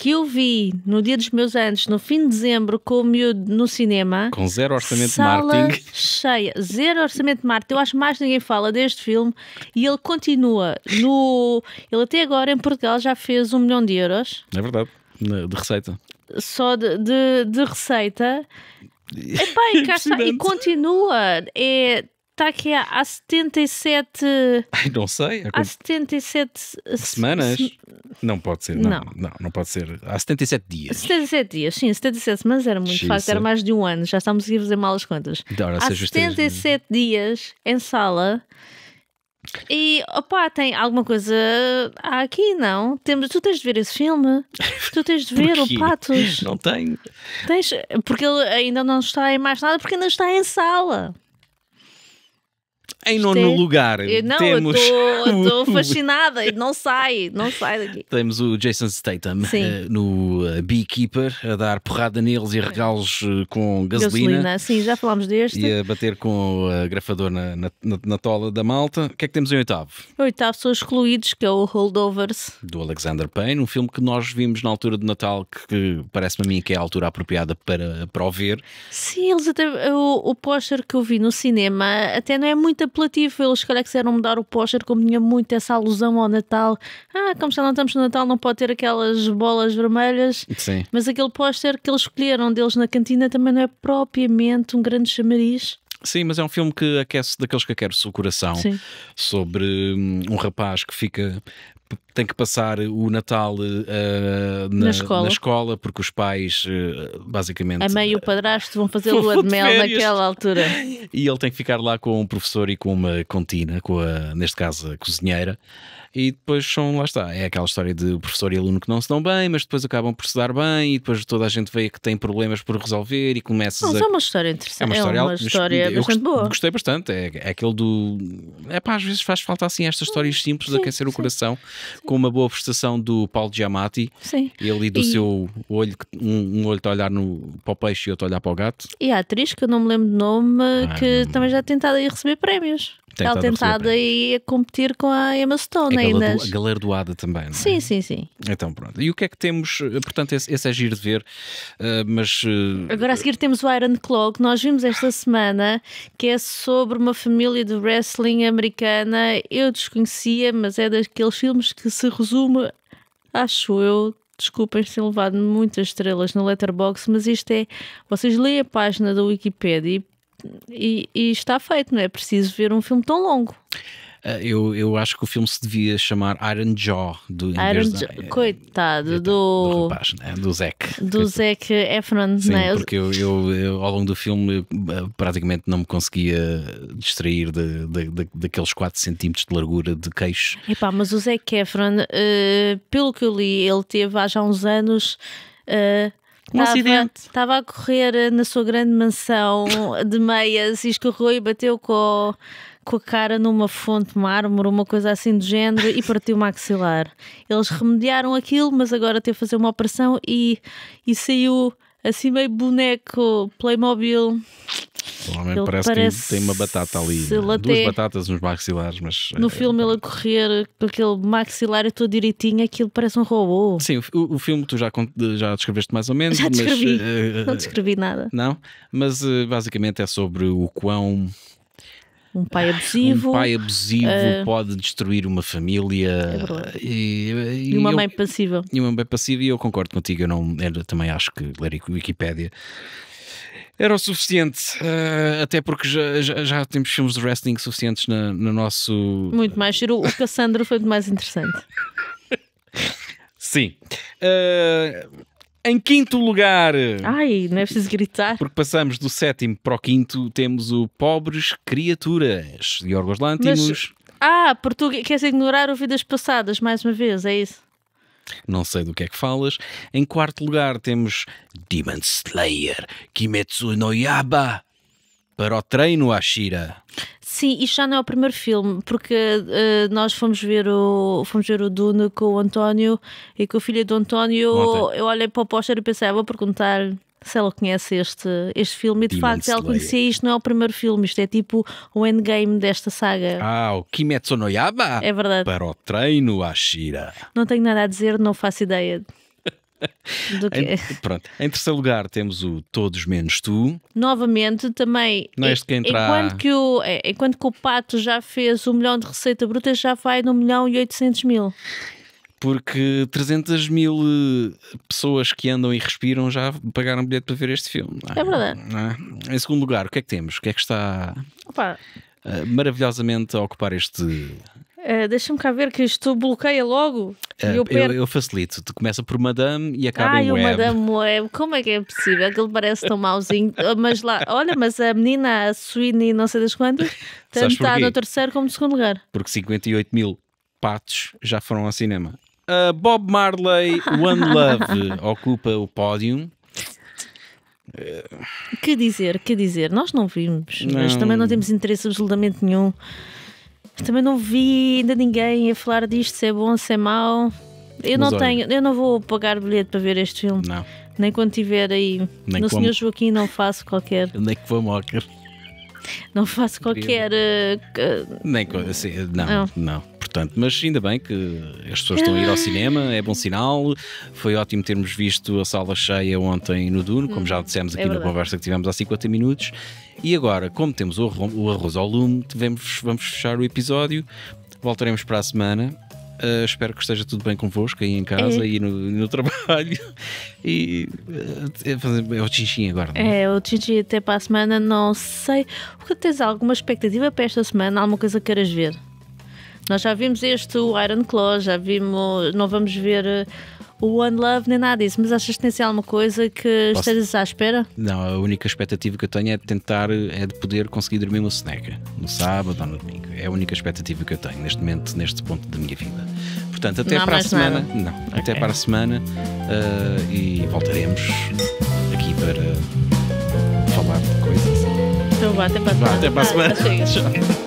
que eu vi no dia dos meus anos, no fim de dezembro, com o miúdo no cinema. Com zero orçamento de marketing. cheia. Zero orçamento de marketing. Eu acho que mais ninguém fala deste filme. E ele continua no... Ele até agora em Portugal já fez um milhão de euros. É verdade. De receita. Só de, de, de receita. [laughs] Epá, e, cá está, e continua. É está aqui há, há 77. Ai, não sei. Há, há 77 semanas. Se... Não pode ser, não, não, não. Não pode ser. Há 77 dias. 77 dias, sim, 77 semanas era muito Xisa. fácil, era mais de um ano, já estamos a fazer mal as contas. Dora, há 77 é? dias em sala. E opá, tem alguma coisa aqui, não? Temos, tu tens de ver esse filme? Tu tens de [laughs] ver o Patos? Não tenho. Tens, porque ele ainda não está em mais nada, porque ainda está em sala. Em nono é... lugar, não, temos. Estou [laughs] fascinada, não sai, não sai daqui. Temos o Jason Statham uh, no eh, Beekeeper a dar porrada neles e regá-los eh, com gasolina. gasolina. Sim, já falámos deste. E a bater com o grafador na, na, na, na tola da malta. O que é que temos em oitavo? O oitavo são excluídos, que é o Holdovers. Do Alexander Payne, um filme que nós vimos na altura de Natal, que, que parece-me a mim que é a altura apropriada para, para o ver. Sim, eles até, o, o póster que eu vi no cinema até não é muito apelativo. Eles, se calhar, quiseram mudar o póster, como tinha muito essa alusão ao Natal. Ah, como já não estamos no Natal, não pode ter aquelas bolas vermelhas. Sim. Mas aquele póster que eles escolheram deles na cantina também não é propriamente um grande chamariz. Sim, mas é um filme que aquece daqueles que aquece o coração Sim. sobre hum, um rapaz que fica tem que passar o Natal uh, na, na, escola. na, escola. porque os pais, uh, basicamente. A mãe e o padrasto vão fazer [laughs] lua de mel naquela altura. E ele tem que ficar lá com o um professor e com uma contina, com a, neste caso a cozinheira e depois são, lá está, é aquela história de professor e aluno que não se dão bem, mas depois acabam por se dar bem e depois toda a gente vê que tem problemas por resolver e começa não, a... é uma história interessante, é uma é história, é uma história eu, bastante gost... boa. Gostei bastante, é, é aquele do... É pá, às vezes faz falta assim estas histórias hum, simples sim, de aquecer sim, o coração sim. com uma boa prestação do Paulo Giamatti, sim. ele e do e... seu olho, um, um olho a olhar no, para o peixe e outro a olhar para o gato. E a atriz, que eu não me lembro de nome, ah, que não... também já tem tentado a receber prémios. Tem ela tentada aí a competir com a Emma Stone é ainda. galera galardoada também, não é? Sim, sim, sim. Então pronto. E o que é que temos? Portanto, esse, esse é giro de ver, uh, mas... Uh... Agora a seguir temos o Iron Claw, que nós vimos esta semana, que é sobre uma família de wrestling americana. Eu desconhecia, mas é daqueles filmes que se resume, acho eu, desculpem se levado muitas estrelas no Letterboxd, mas isto é. Vocês leem a página da Wikipedia e e, e está feito, não é preciso ver um filme tão longo. Ah, eu, eu, acho que o filme se devia chamar Iron Jaw do Iron coitado do, eh, do, do rapaz, né? do Zac do Zac Efron, sim, né? porque eu, eu, ao longo do filme eh, praticamente não me conseguia distrair de, de, de, daqueles 4 centímetros de largura de queixo. Epá, mas o Zac Efron, uh, pelo que eu li, ele teve há já uns anos. Uh, um tava, acidente. Estava a correr eh, na sua grande mansão eh, de meias e escorreu e bateu com, com a cara numa fonte de mármore, uma coisa assim do género, e partiu o maxilar. Eles remediaram aquilo, mas agora teve que fazer uma operação e, e saiu assim meio boneco Playmobil. Ele parece, parece que tem uma batata ali, né? duas batatas nos maxilares, mas é no é, filme ele a correr com aquele maxilar todo direitinho, aquilo parece um robô. Sim, o, o filme tu já, já descreveste mais ou menos. Já descrevi, mas, uh, eh, eh, não descrevi nada. Não, mas uh, basicamente é sobre o quão um pai abusivo. Um pai abusivo uh, pode destruir uma família. É e, e, e, uma eu, mãe passiva. E uma mãe passiva, e eu concordo contigo, eu não, eu também acho que ler Wikipédia era o suficiente, uh, até porque já, já, já, temos filmes de wrestling suficientes na, no nosso. Muito mais. O Cassandra foi o mais interessante. [laughs] Sim. Uh, em quinto lugar. Ai, não é preciso gritar. Porque passamos do sétimo para o quinto, temos o Pobres Criaturas, de Yorgos Lantimos. Mas... Ah, porque queres ignorar o Vidas Passadas, mais uma vez, é isso? Não sei do que é que falas. Em quarto lugar temos Demon Slayer, Kimetsu no Yaba, para o treino Ashira. Sim, isto já não é o primeiro filme, porque uh, nós fomos ver, o, fomos ver o Dune com o António e com a filha do António. Ontem. Eu olhei para o póster e pensei, ah, vou perguntar se ela conhece este, este filme e de Demon facto Slayer. ela conhecia isto não é o primeiro filme, isto é tipo o endgame desta saga. Ah, o Kimetsu no Yaba? É verdade. Para o treino, Ashira. Não tenho nada a dizer, não faço ideia. [laughs] Do que... em, pronto. Em terceiro lugar temos o Todos Menos Tu. Novamente, também. Não é este que entra... enquanto, que o, é, enquanto que o Pato já fez o um milhão de receita bruta, já vai no milhão e 800 mil. Porque 300 mil eh, pessoas que andam e respiram já pagaram bilhete para ver este filme. É? é? verdade. É? Em segundo lugar, o que é que temos? O que é que está Opa. Eh, maravilhosamente a ocupar este Uh, Deixa-me cá ver que isto bloqueia logo. Uh, eu, eu, eu, facilito. Tu começa por Madame e acaba Ai, em Web. Ai, Madame Web. Como é que é possível? Aquilo parece tão mauzinho. [laughs] Oh, mas lá, olha, mas a menina, a Sweeney, não sei das quantas, [laughs] tanto está no terceiro como no segundo lugar. Porque 58 mil patos já foram ao cinema. Uh, Bob Marley, One Love, [laughs] ocupa o pódio. Que dizer, que dizer, nós não vimos, não. mas também não temos interesse absolutamente nenhum também não vi ainda ninguém a falar disto, se é bom, se é mau. Eu Mas não olha, tenho, eu não vou pagar bilhete para ver este filme. Não. Nem quando tiver aí Nem no Senhor Joaquim não faço qualquer. [laughs] Nem que a moca. Não faço qualquer. Eh, Nem Assim, não, não. não mas ainda bem que as pessoas estão a ir ao cinema, é bom sinal. Foi ótimo termos visto a sala cheia ontem no Duno, como já hum, dissemos é aqui é na conversa que tivemos há 50 minutos. E agora, como temos o arroz ao lume, tivemos, vamos fechar o episódio. Voltaremos para a semana. Uh, espero que esteja tudo bem convosco aí em casa é. e no, no trabalho. [laughs] e uh, é o Tintin agora. É? é, o Tintin até para a semana. Não sei. O que tens alguma expectativa para esta semana? Alguma coisa que queiras ver? Nós já vimos este, o Iron Claw, já vimos, não vamos ver eh, o One Love nem nada disso, mas achas que tem assim alguma coisa que Posso... estejas à espera? Não, a única expectativa que eu tenho é de tentar, eh, é de poder conseguir dormir uma soneca no sábado ou no domingo. É a única expectativa que eu tenho neste momento, neste ponto da minha vida. Portanto, até para a semana. Não, okay. até para a semana eh, e voltaremos aqui para falar de coisas. Então até para a semana. até para a semana.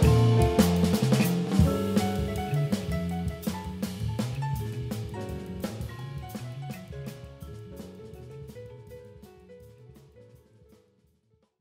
Ah, [laughs]